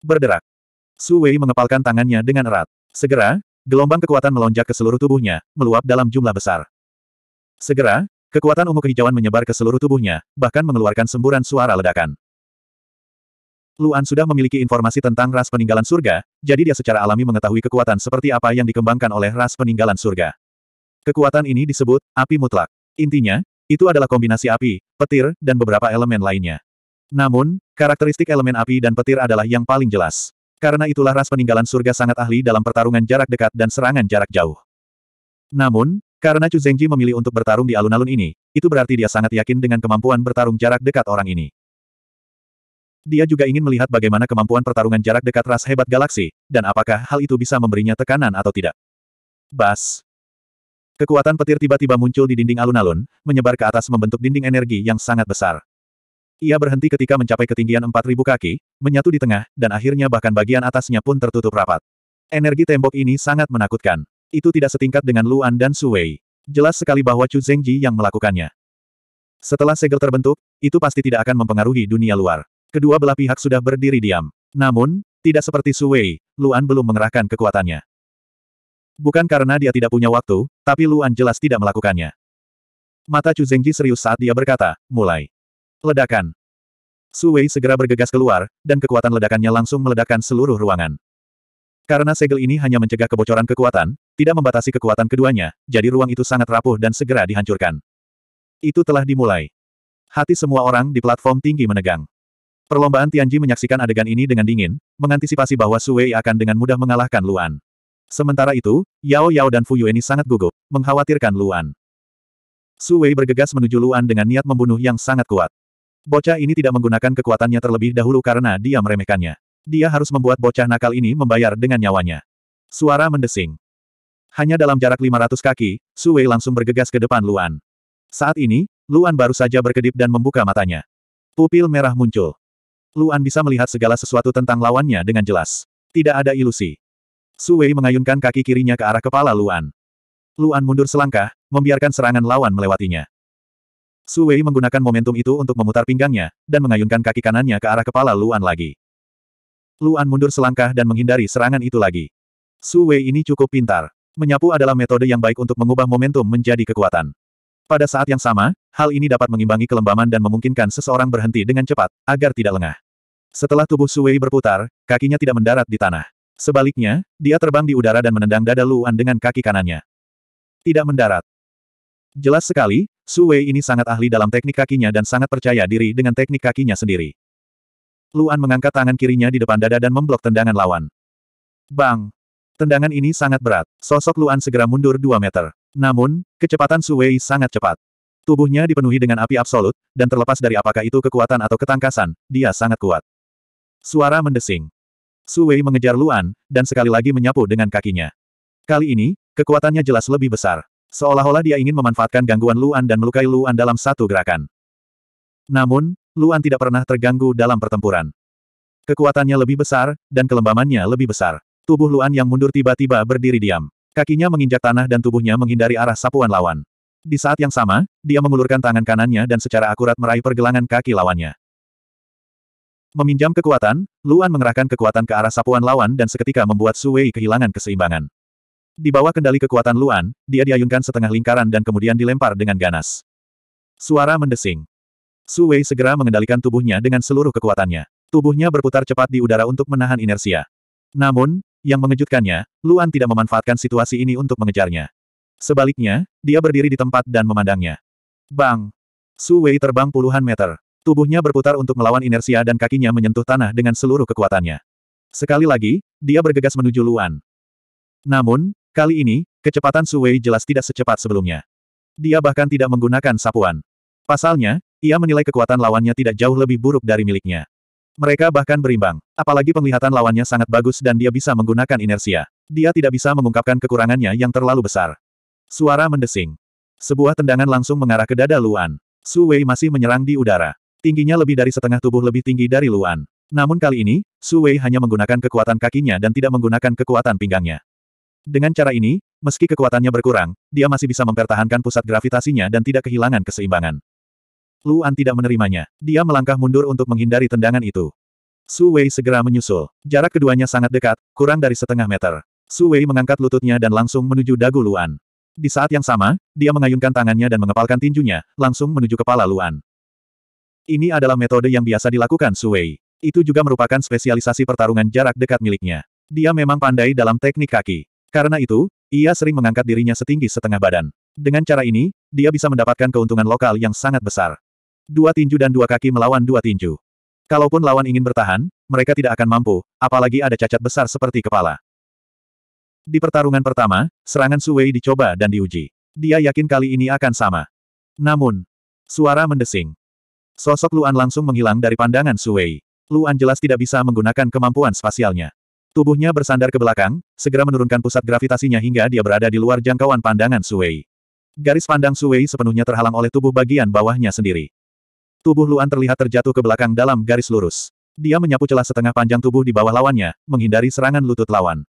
Berderak. Su Wei mengepalkan tangannya dengan erat. Segera, gelombang kekuatan melonjak ke seluruh tubuhnya, meluap dalam jumlah besar. Segera, Kekuatan ungu kehijauan menyebar ke seluruh tubuhnya, bahkan mengeluarkan semburan suara ledakan. Luan sudah memiliki informasi tentang ras peninggalan surga, jadi dia secara alami mengetahui kekuatan seperti apa yang dikembangkan oleh ras peninggalan surga. Kekuatan ini disebut api mutlak. Intinya, itu adalah kombinasi api, petir, dan beberapa elemen lainnya. Namun, karakteristik elemen api dan petir adalah yang paling jelas. Karena itulah ras peninggalan surga sangat ahli dalam pertarungan jarak dekat dan serangan jarak jauh. Namun, karena Chu Zengji memilih untuk bertarung di alun-alun ini, itu berarti dia sangat yakin dengan kemampuan bertarung jarak dekat orang ini. Dia juga ingin melihat bagaimana kemampuan pertarungan jarak dekat ras hebat galaksi, dan apakah hal itu bisa memberinya tekanan atau tidak. Bas. Kekuatan petir tiba-tiba muncul di dinding alun-alun, menyebar ke atas membentuk dinding energi yang sangat besar. Ia berhenti ketika mencapai ketinggian 4.000 kaki, menyatu di tengah, dan akhirnya bahkan bagian atasnya pun tertutup rapat. Energi tembok ini sangat menakutkan. Itu tidak setingkat dengan Luan dan Suwei. Jelas sekali bahwa Chu Zhengji yang melakukannya. Setelah segel terbentuk, itu pasti tidak akan mempengaruhi dunia luar. Kedua belah pihak sudah berdiri diam. Namun, tidak seperti Suwei, Luan belum mengerahkan kekuatannya. Bukan karena dia tidak punya waktu, tapi Luan jelas tidak melakukannya. Mata Chu Zhengji serius saat dia berkata, mulai. Ledakan. Su Wei segera bergegas keluar, dan kekuatan ledakannya langsung meledakkan seluruh ruangan. Karena segel ini hanya mencegah kebocoran kekuatan, tidak membatasi kekuatan keduanya, jadi ruang itu sangat rapuh dan segera dihancurkan. Itu telah dimulai. Hati semua orang di platform tinggi menegang. Perlombaan Tianji menyaksikan adegan ini dengan dingin, mengantisipasi bahwa Wei akan dengan mudah mengalahkan Luan. Sementara itu, Yao Yao dan Fu ini sangat gugup, mengkhawatirkan Luan. Wei bergegas menuju Luan dengan niat membunuh yang sangat kuat. Bocah ini tidak menggunakan kekuatannya terlebih dahulu karena dia meremehkannya. Dia harus membuat bocah nakal ini membayar dengan nyawanya. Suara mendesing. Hanya dalam jarak 500 kaki, Su Wei langsung bergegas ke depan Luan. Saat ini, Luan baru saja berkedip dan membuka matanya. Pupil merah muncul. Luan bisa melihat segala sesuatu tentang lawannya dengan jelas. Tidak ada ilusi. Su Wei mengayunkan kaki kirinya ke arah kepala Luan. Luan mundur selangkah, membiarkan serangan lawan melewatinya. Su Wei menggunakan momentum itu untuk memutar pinggangnya, dan mengayunkan kaki kanannya ke arah kepala Luan lagi. Luan mundur selangkah dan menghindari serangan itu lagi. Su Wei ini cukup pintar. Menyapu adalah metode yang baik untuk mengubah momentum menjadi kekuatan. Pada saat yang sama, hal ini dapat mengimbangi kelembaman dan memungkinkan seseorang berhenti dengan cepat, agar tidak lengah. Setelah tubuh Su Wei berputar, kakinya tidak mendarat di tanah. Sebaliknya, dia terbang di udara dan menendang dada Luan dengan kaki kanannya. Tidak mendarat. Jelas sekali, Su Wei ini sangat ahli dalam teknik kakinya dan sangat percaya diri dengan teknik kakinya sendiri. Luan mengangkat tangan kirinya di depan dada dan memblok tendangan lawan. Bang! Tendangan ini sangat berat. Sosok Luan segera mundur 2 meter. Namun, kecepatan Suwei sangat cepat. Tubuhnya dipenuhi dengan api absolut, dan terlepas dari apakah itu kekuatan atau ketangkasan, dia sangat kuat. Suara mendesing. Suwei mengejar Luan, dan sekali lagi menyapu dengan kakinya. Kali ini, kekuatannya jelas lebih besar. Seolah-olah dia ingin memanfaatkan gangguan Luan dan melukai Luan dalam satu gerakan. Namun, Luan tidak pernah terganggu dalam pertempuran. Kekuatannya lebih besar, dan kelembamannya lebih besar. Tubuh Luan yang mundur tiba-tiba berdiri diam. Kakinya menginjak tanah dan tubuhnya menghindari arah sapuan lawan. Di saat yang sama, dia mengulurkan tangan kanannya dan secara akurat meraih pergelangan kaki lawannya. Meminjam kekuatan, Luan mengerahkan kekuatan ke arah sapuan lawan dan seketika membuat Suwei kehilangan keseimbangan. Di bawah kendali kekuatan Luan, dia diayunkan setengah lingkaran dan kemudian dilempar dengan ganas. Suara mendesing. Su Wei segera mengendalikan tubuhnya dengan seluruh kekuatannya. Tubuhnya berputar cepat di udara untuk menahan inersia. Namun, yang mengejutkannya, Luan tidak memanfaatkan situasi ini untuk mengejarnya. Sebaliknya, dia berdiri di tempat dan memandangnya. Bang! Su Wei terbang puluhan meter. Tubuhnya berputar untuk melawan inersia dan kakinya menyentuh tanah dengan seluruh kekuatannya. Sekali lagi, dia bergegas menuju Luan. Namun, kali ini, kecepatan Su Wei jelas tidak secepat sebelumnya. Dia bahkan tidak menggunakan sapuan. Pasalnya, ia menilai kekuatan lawannya tidak jauh lebih buruk dari miliknya. Mereka bahkan berimbang. Apalagi penglihatan lawannya sangat bagus dan dia bisa menggunakan inersia. Dia tidak bisa mengungkapkan kekurangannya yang terlalu besar. Suara mendesing. Sebuah tendangan langsung mengarah ke dada Luan. Su Wei masih menyerang di udara. Tingginya lebih dari setengah tubuh lebih tinggi dari Luan. Namun kali ini, Su Wei hanya menggunakan kekuatan kakinya dan tidak menggunakan kekuatan pinggangnya. Dengan cara ini, meski kekuatannya berkurang, dia masih bisa mempertahankan pusat gravitasinya dan tidak kehilangan keseimbangan. Luan tidak menerimanya. Dia melangkah mundur untuk menghindari tendangan itu. Su Wei segera menyusul. Jarak keduanya sangat dekat, kurang dari setengah meter. Su Wei mengangkat lututnya dan langsung menuju dagu Luan. Di saat yang sama, dia mengayunkan tangannya dan mengepalkan tinjunya, langsung menuju kepala Luan. Ini adalah metode yang biasa dilakukan Su Wei. Itu juga merupakan spesialisasi pertarungan jarak dekat miliknya. Dia memang pandai dalam teknik kaki. Karena itu, ia sering mengangkat dirinya setinggi setengah badan. Dengan cara ini, dia bisa mendapatkan keuntungan lokal yang sangat besar. Dua tinju dan dua kaki melawan dua tinju. Kalaupun lawan ingin bertahan, mereka tidak akan mampu, apalagi ada cacat besar seperti kepala. Di pertarungan pertama, serangan Suwei dicoba dan diuji. Dia yakin kali ini akan sama. Namun, suara mendesing. Sosok Luan langsung menghilang dari pandangan Suwei. Luan jelas tidak bisa menggunakan kemampuan spasialnya. Tubuhnya bersandar ke belakang, segera menurunkan pusat gravitasinya hingga dia berada di luar jangkauan pandangan Suwei. Garis pandang Suwei sepenuhnya terhalang oleh tubuh bagian bawahnya sendiri. Tubuh Luan terlihat terjatuh ke belakang dalam garis lurus. Dia menyapu celah setengah panjang tubuh di bawah lawannya, menghindari serangan lutut lawan.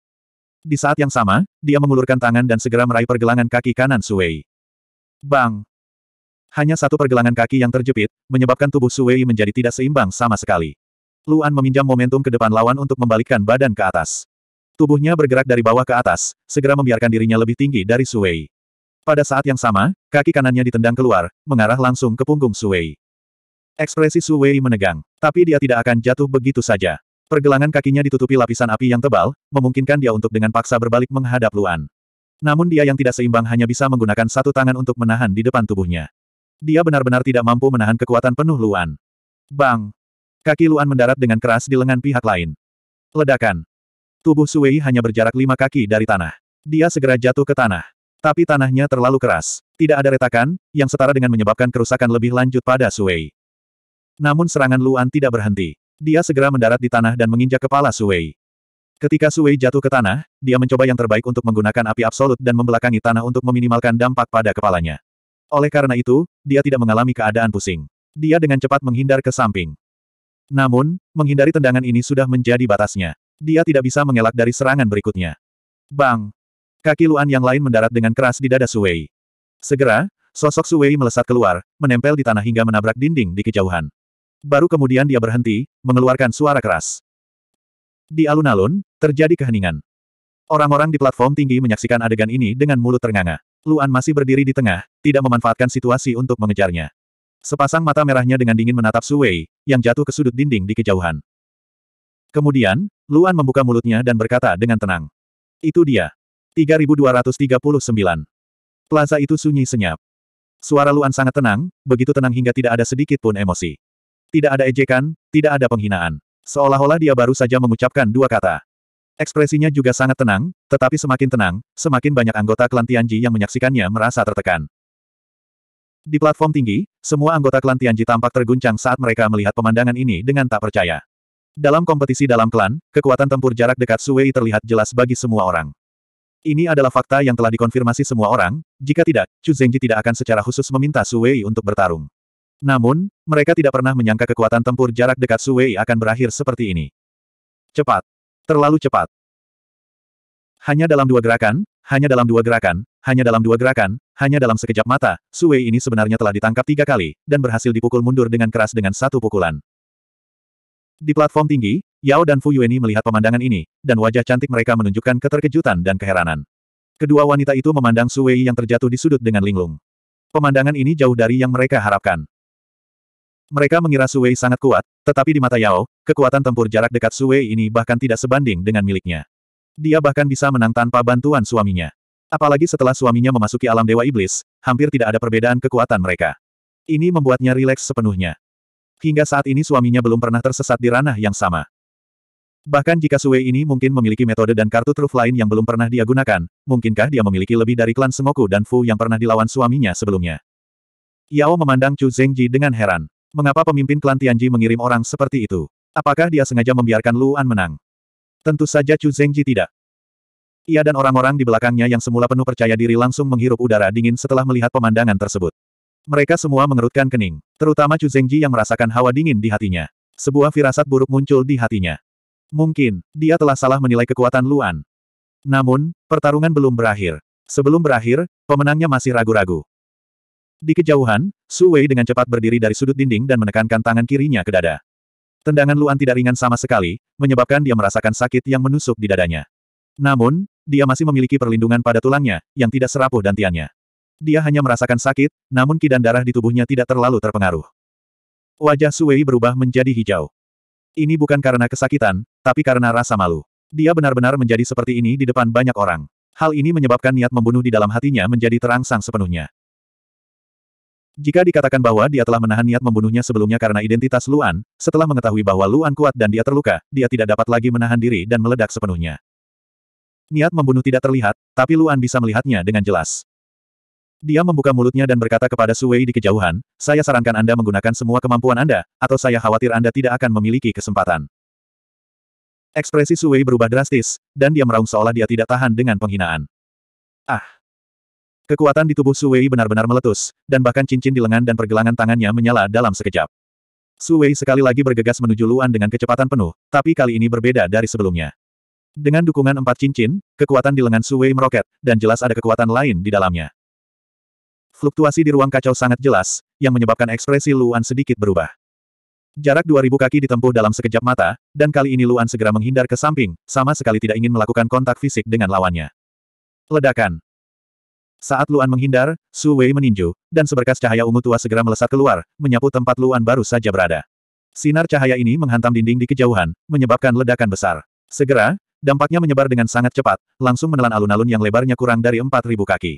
Di saat yang sama, dia mengulurkan tangan dan segera meraih pergelangan kaki kanan Suwei. Bang! Hanya satu pergelangan kaki yang terjepit, menyebabkan tubuh Suwei menjadi tidak seimbang sama sekali. Luan meminjam momentum ke depan lawan untuk membalikkan badan ke atas. Tubuhnya bergerak dari bawah ke atas, segera membiarkan dirinya lebih tinggi dari Suwei. Pada saat yang sama, kaki kanannya ditendang keluar, mengarah langsung ke punggung Suwei. Ekspresi Su Wei menegang. Tapi dia tidak akan jatuh begitu saja. Pergelangan kakinya ditutupi lapisan api yang tebal, memungkinkan dia untuk dengan paksa berbalik menghadap Luan. Namun dia yang tidak seimbang hanya bisa menggunakan satu tangan untuk menahan di depan tubuhnya. Dia benar-benar tidak mampu menahan kekuatan penuh Luan. Bang! Kaki Luan mendarat dengan keras di lengan pihak lain. Ledakan. Tubuh Su Wei hanya berjarak lima kaki dari tanah. Dia segera jatuh ke tanah. Tapi tanahnya terlalu keras. Tidak ada retakan, yang setara dengan menyebabkan kerusakan lebih lanjut pada Su Wei. Namun serangan Luan tidak berhenti. Dia segera mendarat di tanah dan menginjak kepala Suwei. Ketika Suwei jatuh ke tanah, dia mencoba yang terbaik untuk menggunakan api absolut dan membelakangi tanah untuk meminimalkan dampak pada kepalanya. Oleh karena itu, dia tidak mengalami keadaan pusing. Dia dengan cepat menghindar ke samping. Namun, menghindari tendangan ini sudah menjadi batasnya. Dia tidak bisa mengelak dari serangan berikutnya. Bang! Kaki Luan yang lain mendarat dengan keras di dada Suwei. Segera, sosok Suwei melesat keluar, menempel di tanah hingga menabrak dinding di kejauhan baru kemudian dia berhenti, mengeluarkan suara keras. Di alun-alun, terjadi keheningan. Orang-orang di platform tinggi menyaksikan adegan ini dengan mulut ternganga. Luan masih berdiri di tengah, tidak memanfaatkan situasi untuk mengejarnya. Sepasang mata merahnya dengan dingin menatap Su Wei, yang jatuh ke sudut dinding di kejauhan. Kemudian, Luan membuka mulutnya dan berkata dengan tenang. Itu dia. 3239. Plaza itu sunyi senyap. Suara Luan sangat tenang, begitu tenang hingga tidak ada sedikit pun emosi. Tidak ada ejekan, tidak ada penghinaan. Seolah-olah dia baru saja mengucapkan dua kata. Ekspresinya juga sangat tenang, tetapi semakin tenang, semakin banyak anggota klan Tianji yang menyaksikannya merasa tertekan. Di platform tinggi, semua anggota klan Tianji tampak terguncang saat mereka melihat pemandangan ini dengan tak percaya. Dalam kompetisi dalam klan, kekuatan tempur jarak dekat Suwei terlihat jelas bagi semua orang. Ini adalah fakta yang telah dikonfirmasi semua orang, jika tidak, Chu Zhengji tidak akan secara khusus meminta Suwei untuk bertarung. Namun, mereka tidak pernah menyangka kekuatan tempur jarak dekat Suwei akan berakhir seperti ini. Cepat. Terlalu cepat. Hanya dalam dua gerakan, hanya dalam dua gerakan, hanya dalam dua gerakan, hanya dalam sekejap mata, Suwei ini sebenarnya telah ditangkap tiga kali, dan berhasil dipukul mundur dengan keras dengan satu pukulan. Di platform tinggi, Yao dan Fu Yueni melihat pemandangan ini, dan wajah cantik mereka menunjukkan keterkejutan dan keheranan. Kedua wanita itu memandang Suwei yang terjatuh di sudut dengan linglung. Pemandangan ini jauh dari yang mereka harapkan. Mereka mengira Su Wei sangat kuat, tetapi di mata Yao, kekuatan tempur jarak dekat Su Wei ini bahkan tidak sebanding dengan miliknya. Dia bahkan bisa menang tanpa bantuan suaminya. Apalagi setelah suaminya memasuki alam Dewa Iblis, hampir tidak ada perbedaan kekuatan mereka. Ini membuatnya rileks sepenuhnya. Hingga saat ini suaminya belum pernah tersesat di ranah yang sama. Bahkan jika Sue ini mungkin memiliki metode dan kartu truf lain yang belum pernah dia gunakan, mungkinkah dia memiliki lebih dari klan Sengoku dan Fu yang pernah dilawan suaminya sebelumnya? Yao memandang Chu Zhengji dengan heran. Mengapa pemimpin klan Tianji mengirim orang seperti itu? Apakah dia sengaja membiarkan Luan menang? Tentu saja Chu Zhengji tidak. Ia dan orang-orang di belakangnya yang semula penuh percaya diri langsung menghirup udara dingin setelah melihat pemandangan tersebut. Mereka semua mengerutkan kening, terutama Chu Zhengji yang merasakan hawa dingin di hatinya. Sebuah firasat buruk muncul di hatinya. Mungkin, dia telah salah menilai kekuatan Luan. Namun, pertarungan belum berakhir. Sebelum berakhir, pemenangnya masih ragu-ragu. Di kejauhan, Su Wei dengan cepat berdiri dari sudut dinding dan menekankan tangan kirinya ke dada. Tendangan Luan tidak ringan sama sekali, menyebabkan dia merasakan sakit yang menusuk di dadanya. Namun, dia masih memiliki perlindungan pada tulangnya, yang tidak serapuh dantiannya. Dia hanya merasakan sakit, namun kidan darah di tubuhnya tidak terlalu terpengaruh. Wajah Su Wei berubah menjadi hijau. Ini bukan karena kesakitan, tapi karena rasa malu. Dia benar-benar menjadi seperti ini di depan banyak orang. Hal ini menyebabkan niat membunuh di dalam hatinya menjadi terangsang sepenuhnya. Jika dikatakan bahwa dia telah menahan niat membunuhnya sebelumnya karena identitas Luan, setelah mengetahui bahwa Luan kuat dan dia terluka, dia tidak dapat lagi menahan diri dan meledak sepenuhnya. Niat membunuh tidak terlihat, tapi Luan bisa melihatnya dengan jelas. Dia membuka mulutnya dan berkata kepada Suwei di kejauhan, saya sarankan Anda menggunakan semua kemampuan Anda, atau saya khawatir Anda tidak akan memiliki kesempatan. Ekspresi Suwei berubah drastis, dan dia meraung seolah dia tidak tahan dengan penghinaan. Ah! Kekuatan di tubuh Su Wei benar-benar meletus, dan bahkan cincin di lengan dan pergelangan tangannya menyala dalam sekejap. Su Wei sekali lagi bergegas menuju Luan dengan kecepatan penuh, tapi kali ini berbeda dari sebelumnya. Dengan dukungan empat cincin, kekuatan di lengan Su Wei meroket, dan jelas ada kekuatan lain di dalamnya. Fluktuasi di ruang kacau sangat jelas, yang menyebabkan ekspresi Luan sedikit berubah. Jarak 2000 kaki ditempuh dalam sekejap mata, dan kali ini Luan segera menghindar ke samping, sama sekali tidak ingin melakukan kontak fisik dengan lawannya. Ledakan. Saat Luan menghindar, Su Wei meninju, dan seberkas cahaya ungu tua segera melesat keluar, menyapu tempat Luan baru saja berada. Sinar cahaya ini menghantam dinding di kejauhan, menyebabkan ledakan besar. Segera, dampaknya menyebar dengan sangat cepat, langsung menelan alun-alun yang lebarnya kurang dari 4.000 kaki.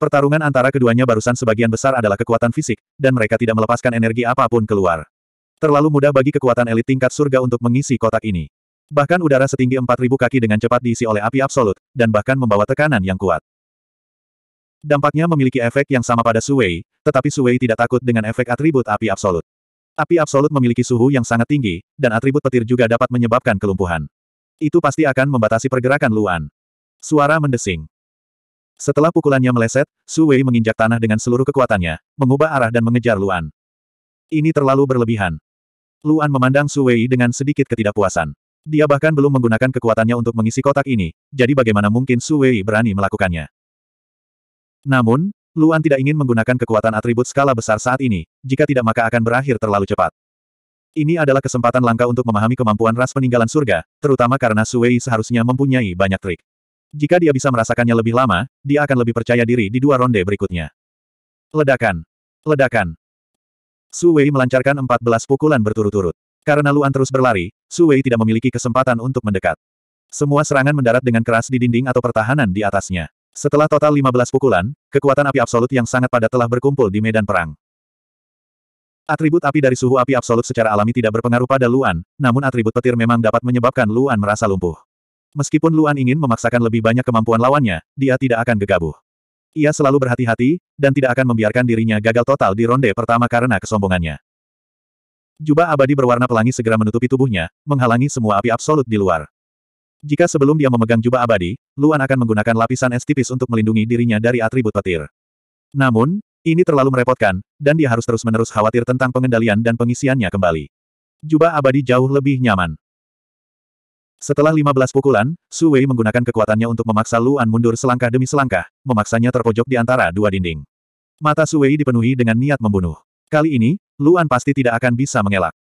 Pertarungan antara keduanya barusan sebagian besar adalah kekuatan fisik, dan mereka tidak melepaskan energi apapun keluar. Terlalu mudah bagi kekuatan elit tingkat surga untuk mengisi kotak ini. Bahkan udara setinggi 4.000 kaki dengan cepat diisi oleh api absolut, dan bahkan membawa tekanan yang kuat. Dampaknya memiliki efek yang sama pada Suwei, tetapi Suwei tidak takut dengan efek atribut api absolut. Api absolut memiliki suhu yang sangat tinggi, dan atribut petir juga dapat menyebabkan kelumpuhan. Itu pasti akan membatasi pergerakan Luan. Suara mendesing. Setelah pukulannya meleset, Suwei menginjak tanah dengan seluruh kekuatannya, mengubah arah dan mengejar Luan. Ini terlalu berlebihan. Luan memandang Suwei dengan sedikit ketidakpuasan. Dia bahkan belum menggunakan kekuatannya untuk mengisi kotak ini, jadi bagaimana mungkin Su berani melakukannya. Namun, Luan tidak ingin menggunakan kekuatan atribut skala besar saat ini, jika tidak maka akan berakhir terlalu cepat. Ini adalah kesempatan langka untuk memahami kemampuan ras peninggalan surga, terutama karena Suwei seharusnya mempunyai banyak trik. Jika dia bisa merasakannya lebih lama, dia akan lebih percaya diri di dua ronde berikutnya. Ledakan. Ledakan. Suwei melancarkan 14 pukulan berturut-turut. Karena Luan terus berlari, Suwei tidak memiliki kesempatan untuk mendekat. Semua serangan mendarat dengan keras di dinding atau pertahanan di atasnya. Setelah total 15 pukulan, kekuatan api absolut yang sangat padat telah berkumpul di medan perang. Atribut api dari suhu api absolut secara alami tidak berpengaruh pada Luan, namun atribut petir memang dapat menyebabkan Luan merasa lumpuh. Meskipun Luan ingin memaksakan lebih banyak kemampuan lawannya, dia tidak akan gegabah. Ia selalu berhati-hati, dan tidak akan membiarkan dirinya gagal total di ronde pertama karena kesombongannya. Jubah abadi berwarna pelangi segera menutupi tubuhnya, menghalangi semua api absolut di luar. Jika sebelum dia memegang jubah abadi, Luan akan menggunakan lapisan es tipis untuk melindungi dirinya dari atribut petir. Namun, ini terlalu merepotkan, dan dia harus terus-menerus khawatir tentang pengendalian dan pengisiannya kembali. Jubah abadi jauh lebih nyaman. Setelah 15 pukulan, Su Wei menggunakan kekuatannya untuk memaksa Luan mundur selangkah demi selangkah, memaksanya terpojok di antara dua dinding. Mata Su Wei dipenuhi dengan niat membunuh. Kali ini, Luan pasti tidak akan bisa mengelak.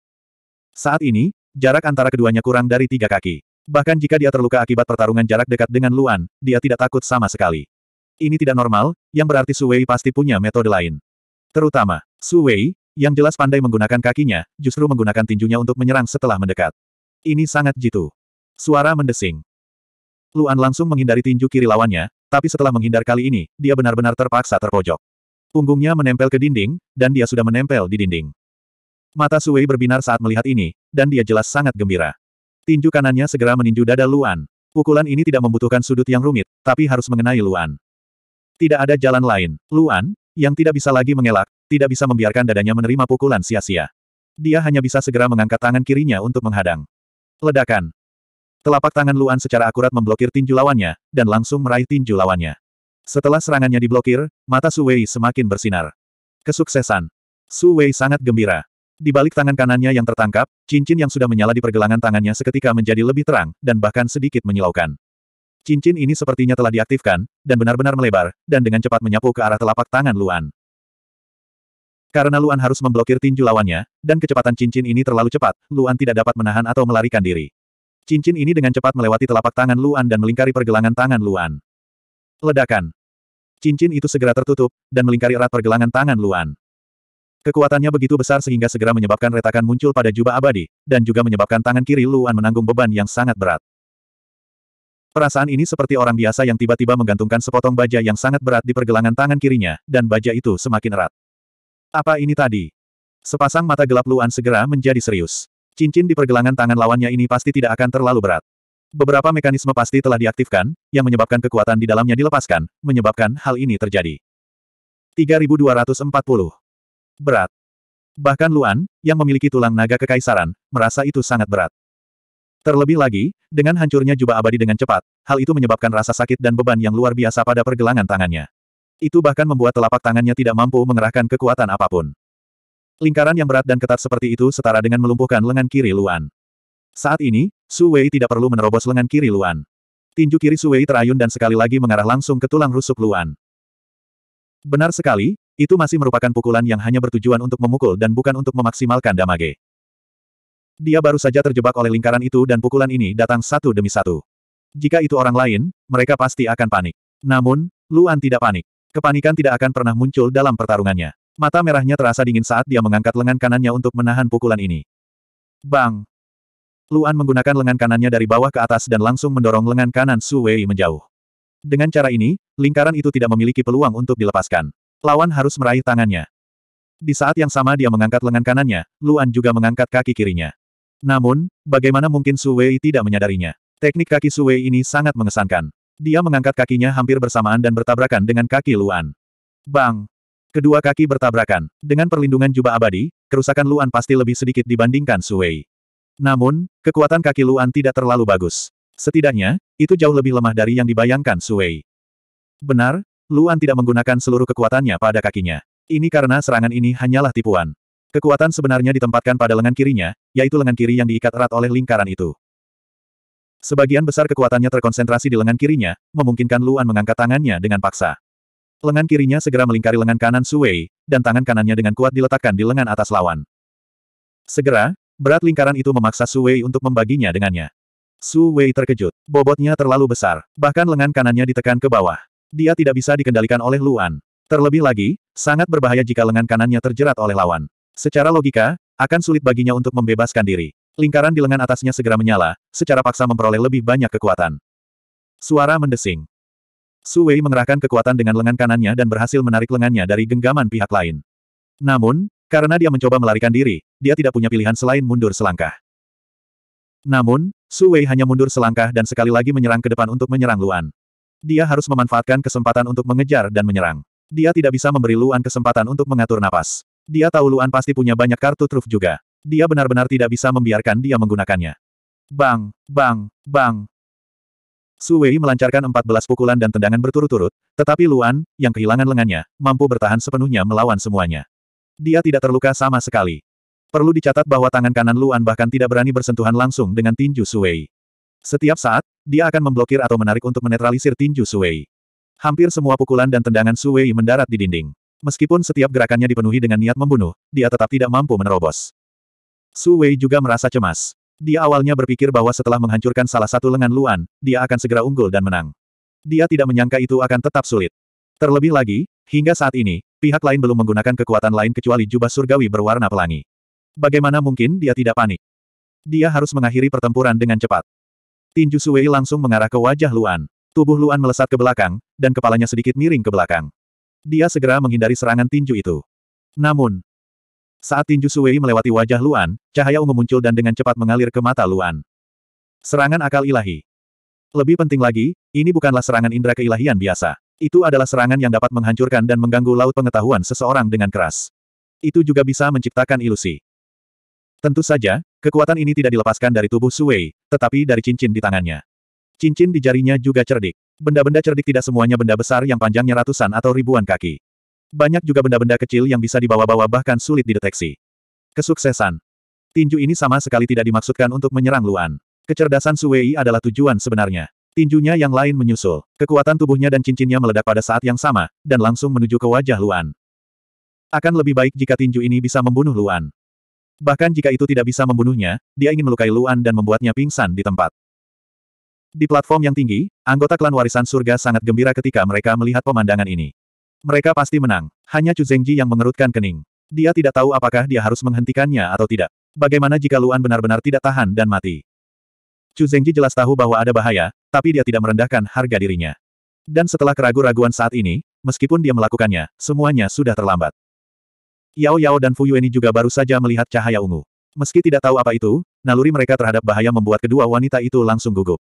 Saat ini, jarak antara keduanya kurang dari tiga kaki. Bahkan jika dia terluka akibat pertarungan jarak dekat dengan Luan, dia tidak takut sama sekali. Ini tidak normal, yang berarti Su Wei pasti punya metode lain. Terutama, Su Wei, yang jelas pandai menggunakan kakinya, justru menggunakan tinjunya untuk menyerang setelah mendekat. Ini sangat jitu. Suara mendesing. Luan langsung menghindari tinju kiri lawannya, tapi setelah menghindar kali ini, dia benar-benar terpaksa terpojok. Punggungnya menempel ke dinding, dan dia sudah menempel di dinding. Mata Su Wei berbinar saat melihat ini, dan dia jelas sangat gembira. Tinju kanannya segera meninju dada Luan. Pukulan ini tidak membutuhkan sudut yang rumit, tapi harus mengenai Luan. Tidak ada jalan lain. Luan, yang tidak bisa lagi mengelak, tidak bisa membiarkan dadanya menerima pukulan sia-sia. Dia hanya bisa segera mengangkat tangan kirinya untuk menghadang. Ledakan. Telapak tangan Luan secara akurat memblokir tinju lawannya, dan langsung meraih tinju lawannya. Setelah serangannya diblokir, mata Su Wei semakin bersinar. Kesuksesan. Su Wei sangat gembira. Di balik tangan kanannya yang tertangkap, cincin yang sudah menyala di pergelangan tangannya seketika menjadi lebih terang, dan bahkan sedikit menyilaukan. Cincin ini sepertinya telah diaktifkan, dan benar-benar melebar, dan dengan cepat menyapu ke arah telapak tangan Luan. Karena Luan harus memblokir tinju lawannya, dan kecepatan cincin ini terlalu cepat, Luan tidak dapat menahan atau melarikan diri. Cincin ini dengan cepat melewati telapak tangan Luan dan melingkari pergelangan tangan Luan. Ledakan. Cincin itu segera tertutup, dan melingkari erat pergelangan tangan Luan. Kekuatannya begitu besar sehingga segera menyebabkan retakan muncul pada jubah abadi, dan juga menyebabkan tangan kiri Luan menanggung beban yang sangat berat. Perasaan ini seperti orang biasa yang tiba-tiba menggantungkan sepotong baja yang sangat berat di pergelangan tangan kirinya, dan baja itu semakin erat. Apa ini tadi? Sepasang mata gelap Luan segera menjadi serius. Cincin di pergelangan tangan lawannya ini pasti tidak akan terlalu berat. Beberapa mekanisme pasti telah diaktifkan, yang menyebabkan kekuatan di dalamnya dilepaskan, menyebabkan hal ini terjadi. 3240 Berat. Bahkan Luan, yang memiliki tulang naga kekaisaran, merasa itu sangat berat. Terlebih lagi, dengan hancurnya jubah abadi dengan cepat, hal itu menyebabkan rasa sakit dan beban yang luar biasa pada pergelangan tangannya. Itu bahkan membuat telapak tangannya tidak mampu mengerahkan kekuatan apapun. Lingkaran yang berat dan ketat seperti itu setara dengan melumpuhkan lengan kiri Luan. Saat ini, Su Wei tidak perlu menerobos lengan kiri Luan. Tinju kiri Su Wei terayun dan sekali lagi mengarah langsung ke tulang rusuk Luan. Benar sekali, itu masih merupakan pukulan yang hanya bertujuan untuk memukul dan bukan untuk memaksimalkan damage. Dia baru saja terjebak oleh lingkaran itu dan pukulan ini datang satu demi satu. Jika itu orang lain, mereka pasti akan panik. Namun, Luan tidak panik. Kepanikan tidak akan pernah muncul dalam pertarungannya. Mata merahnya terasa dingin saat dia mengangkat lengan kanannya untuk menahan pukulan ini. Bang! Luan menggunakan lengan kanannya dari bawah ke atas dan langsung mendorong lengan kanan Su Wei menjauh. Dengan cara ini, lingkaran itu tidak memiliki peluang untuk dilepaskan. Lawan harus meraih tangannya. Di saat yang sama dia mengangkat lengan kanannya, Luan juga mengangkat kaki kirinya. Namun, bagaimana mungkin Su Wei tidak menyadarinya? Teknik kaki Su Wei ini sangat mengesankan. Dia mengangkat kakinya hampir bersamaan dan bertabrakan dengan kaki Luan. Bang! Kedua kaki bertabrakan. Dengan perlindungan jubah abadi, kerusakan Luan pasti lebih sedikit dibandingkan Su Wei. Namun, kekuatan kaki Luan tidak terlalu bagus. Setidaknya, itu jauh lebih lemah dari yang dibayangkan Su Wei. Benar, Luan tidak menggunakan seluruh kekuatannya pada kakinya. Ini karena serangan ini hanyalah tipuan. Kekuatan sebenarnya ditempatkan pada lengan kirinya, yaitu lengan kiri yang diikat erat oleh lingkaran itu. Sebagian besar kekuatannya terkonsentrasi di lengan kirinya, memungkinkan Luan mengangkat tangannya dengan paksa. Lengan kirinya segera melingkari lengan kanan Suwei, dan tangan kanannya dengan kuat diletakkan di lengan atas lawan. Segera, berat lingkaran itu memaksa Suwei untuk membaginya dengannya. Su terkejut. Bobotnya terlalu besar. Bahkan lengan kanannya ditekan ke bawah. Dia tidak bisa dikendalikan oleh Luan. Terlebih lagi, sangat berbahaya jika lengan kanannya terjerat oleh lawan. Secara logika, akan sulit baginya untuk membebaskan diri. Lingkaran di lengan atasnya segera menyala, secara paksa memperoleh lebih banyak kekuatan. Suara mendesing. Su Wei mengerahkan kekuatan dengan lengan kanannya dan berhasil menarik lengannya dari genggaman pihak lain. Namun, karena dia mencoba melarikan diri, dia tidak punya pilihan selain mundur selangkah. Namun, Su Wei hanya mundur selangkah dan sekali lagi menyerang ke depan untuk menyerang Luan. Dia harus memanfaatkan kesempatan untuk mengejar dan menyerang. Dia tidak bisa memberi Luan kesempatan untuk mengatur napas. Dia tahu Luan pasti punya banyak kartu truf juga. Dia benar-benar tidak bisa membiarkan dia menggunakannya. Bang, bang, bang. Su Wei melancarkan 14 pukulan dan tendangan berturut-turut, tetapi Luan, yang kehilangan lengannya, mampu bertahan sepenuhnya melawan semuanya. Dia tidak terluka sama sekali. Perlu dicatat bahwa tangan kanan Luan bahkan tidak berani bersentuhan langsung dengan tinju Su Wei. Setiap saat, dia akan memblokir atau menarik untuk menetralisir tinju Suwei. Hampir semua pukulan dan tendangan Suwei mendarat di dinding. Meskipun setiap gerakannya dipenuhi dengan niat membunuh, dia tetap tidak mampu menerobos. Suwei juga merasa cemas. Dia awalnya berpikir bahwa setelah menghancurkan salah satu lengan Luan, dia akan segera unggul dan menang. Dia tidak menyangka itu akan tetap sulit. Terlebih lagi, hingga saat ini, pihak lain belum menggunakan kekuatan lain kecuali jubah surgawi berwarna pelangi. Bagaimana mungkin dia tidak panik? Dia harus mengakhiri pertempuran dengan cepat. Tinju Suwei langsung mengarah ke wajah Luan. Tubuh Luan melesat ke belakang, dan kepalanya sedikit miring ke belakang. Dia segera menghindari serangan tinju itu. Namun, saat tinju Suwei melewati wajah Luan, cahaya ungu muncul dan dengan cepat mengalir ke mata Luan. Serangan akal ilahi. Lebih penting lagi, ini bukanlah serangan indera keilahian biasa. Itu adalah serangan yang dapat menghancurkan dan mengganggu laut pengetahuan seseorang dengan keras. Itu juga bisa menciptakan ilusi. Tentu saja, kekuatan ini tidak dilepaskan dari tubuh Suwei, tetapi dari cincin di tangannya. Cincin di jarinya juga cerdik. Benda-benda cerdik tidak semuanya benda besar yang panjangnya ratusan atau ribuan kaki. Banyak juga benda-benda kecil yang bisa dibawa-bawa bahkan sulit dideteksi. Kesuksesan. Tinju ini sama sekali tidak dimaksudkan untuk menyerang Luan. Kecerdasan Suwei adalah tujuan sebenarnya. Tinjunya yang lain menyusul. Kekuatan tubuhnya dan cincinnya meledak pada saat yang sama, dan langsung menuju ke wajah Luan. Akan lebih baik jika tinju ini bisa membunuh Luan. Bahkan jika itu tidak bisa membunuhnya, dia ingin melukai Luan dan membuatnya pingsan di tempat. Di platform yang tinggi, anggota klan warisan surga sangat gembira ketika mereka melihat pemandangan ini. Mereka pasti menang. Hanya Chu Zhengji yang mengerutkan kening. Dia tidak tahu apakah dia harus menghentikannya atau tidak. Bagaimana jika Luan benar-benar tidak tahan dan mati? Chu Zhengji jelas tahu bahwa ada bahaya, tapi dia tidak merendahkan harga dirinya. Dan setelah keraguan-raguan saat ini, meskipun dia melakukannya, semuanya sudah terlambat. Yao Yao dan Fu Yueni juga baru saja melihat cahaya ungu. Meski tidak tahu apa itu, naluri mereka terhadap bahaya membuat kedua wanita itu langsung gugup.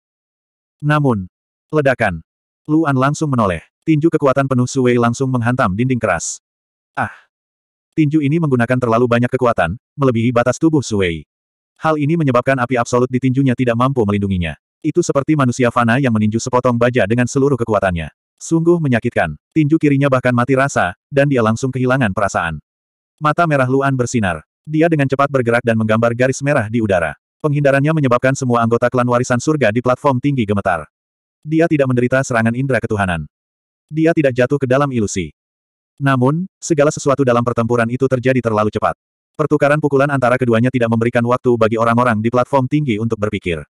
Namun, ledakan. Luan langsung menoleh. Tinju kekuatan penuh Sui langsung menghantam dinding keras. Ah! Tinju ini menggunakan terlalu banyak kekuatan, melebihi batas tubuh Sui. Hal ini menyebabkan api absolut di tinjunya tidak mampu melindunginya. Itu seperti manusia fana yang meninju sepotong baja dengan seluruh kekuatannya. Sungguh menyakitkan. Tinju kirinya bahkan mati rasa, dan dia langsung kehilangan perasaan. Mata merah Luan bersinar. Dia dengan cepat bergerak dan menggambar garis merah di udara. Penghindarannya menyebabkan semua anggota klan warisan surga di platform tinggi gemetar. Dia tidak menderita serangan indera ketuhanan. Dia tidak jatuh ke dalam ilusi. Namun, segala sesuatu dalam pertempuran itu terjadi terlalu cepat. Pertukaran pukulan antara keduanya tidak memberikan waktu bagi orang-orang di platform tinggi untuk berpikir.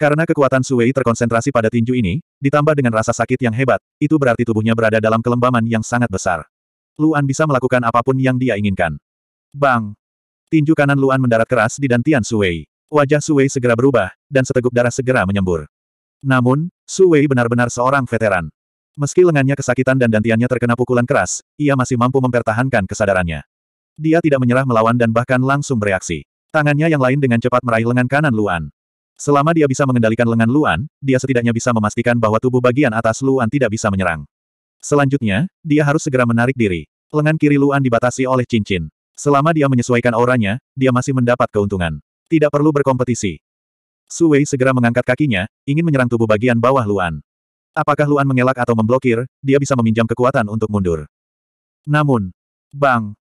Karena kekuatan Suwei terkonsentrasi pada tinju ini, ditambah dengan rasa sakit yang hebat, itu berarti tubuhnya berada dalam kelembaman yang sangat besar. Luan bisa melakukan apapun yang dia inginkan. Bang! Tinju kanan Luan mendarat keras di dantian Suwei. Wajah Suwei segera berubah, dan seteguk darah segera menyembur. Namun, Suwei benar-benar seorang veteran. Meski lengannya kesakitan dan dantiannya terkena pukulan keras, ia masih mampu mempertahankan kesadarannya. Dia tidak menyerah melawan dan bahkan langsung bereaksi. Tangannya yang lain dengan cepat meraih lengan kanan Luan. Selama dia bisa mengendalikan lengan Luan, dia setidaknya bisa memastikan bahwa tubuh bagian atas Luan tidak bisa menyerang. Selanjutnya, dia harus segera menarik diri. Lengan kiri Luan dibatasi oleh cincin. Selama dia menyesuaikan auranya, dia masih mendapat keuntungan. Tidak perlu berkompetisi. Su Wei segera mengangkat kakinya, ingin menyerang tubuh bagian bawah Luan. Apakah Luan mengelak atau memblokir, dia bisa meminjam kekuatan untuk mundur. Namun, bang!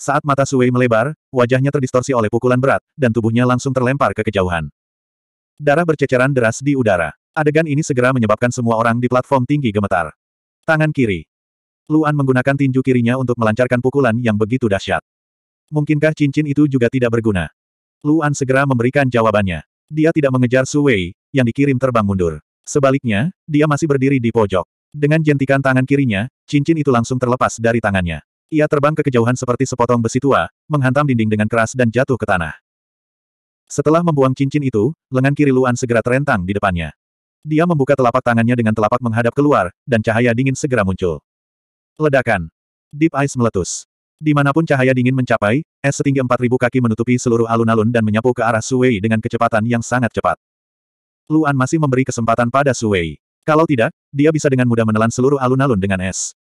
Saat mata Su Wei melebar, wajahnya terdistorsi oleh pukulan berat, dan tubuhnya langsung terlempar ke kejauhan. Darah berceceran deras di udara. Adegan ini segera menyebabkan semua orang di platform tinggi gemetar. Tangan kiri. Luan menggunakan tinju kirinya untuk melancarkan pukulan yang begitu dahsyat. Mungkinkah cincin itu juga tidak berguna? Luan segera memberikan jawabannya. Dia tidak mengejar Su Wei, yang dikirim terbang mundur. Sebaliknya, dia masih berdiri di pojok. Dengan jentikan tangan kirinya, cincin itu langsung terlepas dari tangannya. Ia terbang ke kejauhan seperti sepotong besi tua, menghantam dinding dengan keras dan jatuh ke tanah. Setelah membuang cincin itu, lengan kiri Luan segera terentang di depannya. Dia membuka telapak tangannya dengan telapak menghadap keluar, dan cahaya dingin segera muncul. Ledakan. Deep Ice meletus. Dimanapun cahaya dingin mencapai, es setinggi 4.000 kaki menutupi seluruh alun-alun dan menyapu ke arah Suwei dengan kecepatan yang sangat cepat. Luan masih memberi kesempatan pada Suwei. Kalau tidak, dia bisa dengan mudah menelan seluruh alun-alun dengan es.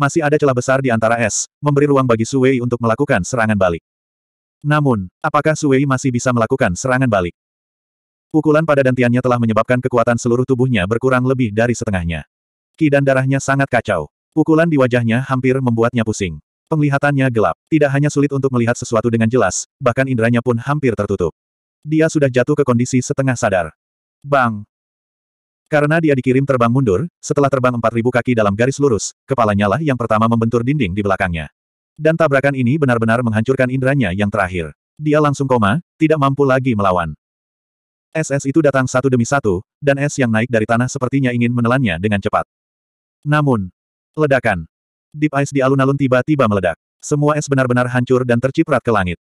Masih ada celah besar di antara es, memberi ruang bagi Suwei untuk melakukan serangan balik. Namun, apakah Suwei masih bisa melakukan serangan balik? Pukulan pada dantiannya telah menyebabkan kekuatan seluruh tubuhnya berkurang lebih dari setengahnya. Ki dan darahnya sangat kacau. Pukulan di wajahnya hampir membuatnya pusing. Penglihatannya gelap. Tidak hanya sulit untuk melihat sesuatu dengan jelas, bahkan inderanya pun hampir tertutup. Dia sudah jatuh ke kondisi setengah sadar. Bang! Karena dia dikirim terbang mundur, setelah terbang 4.000 kaki dalam garis lurus, kepalanya lah yang pertama membentur dinding di belakangnya. Dan tabrakan ini benar-benar menghancurkan inderanya yang terakhir. Dia langsung koma, tidak mampu lagi melawan. SS itu datang satu demi satu, dan es yang naik dari tanah sepertinya ingin menelannya dengan cepat. Namun, ledakan. Deep Ice di alun-alun tiba-tiba meledak. Semua es benar-benar hancur dan terciprat ke langit.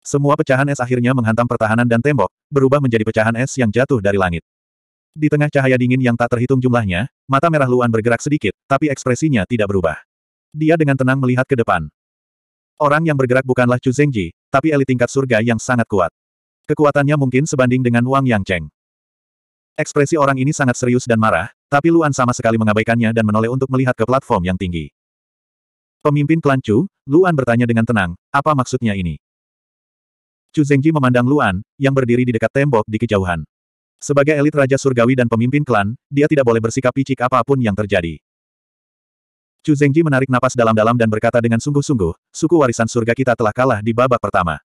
Semua pecahan es akhirnya menghantam pertahanan dan tembok, berubah menjadi pecahan es yang jatuh dari langit. Di tengah cahaya dingin yang tak terhitung jumlahnya, mata merah Luan bergerak sedikit, tapi ekspresinya tidak berubah. Dia dengan tenang melihat ke depan. Orang yang bergerak bukanlah Chu Zhengji, tapi elit tingkat surga yang sangat kuat. Kekuatannya mungkin sebanding dengan Wang Yang Cheng. Ekspresi orang ini sangat serius dan marah, tapi Luan sama sekali mengabaikannya dan menoleh untuk melihat ke platform yang tinggi. Pemimpin klan Chu, Luan bertanya dengan tenang, apa maksudnya ini? Chu Zhengji memandang Luan, yang berdiri di dekat tembok di kejauhan. Sebagai elit Raja Surgawi dan pemimpin klan, dia tidak boleh bersikap picik apapun yang terjadi. Chu Zhengji menarik napas dalam-dalam dan berkata dengan sungguh-sungguh, suku warisan surga kita telah kalah di babak pertama.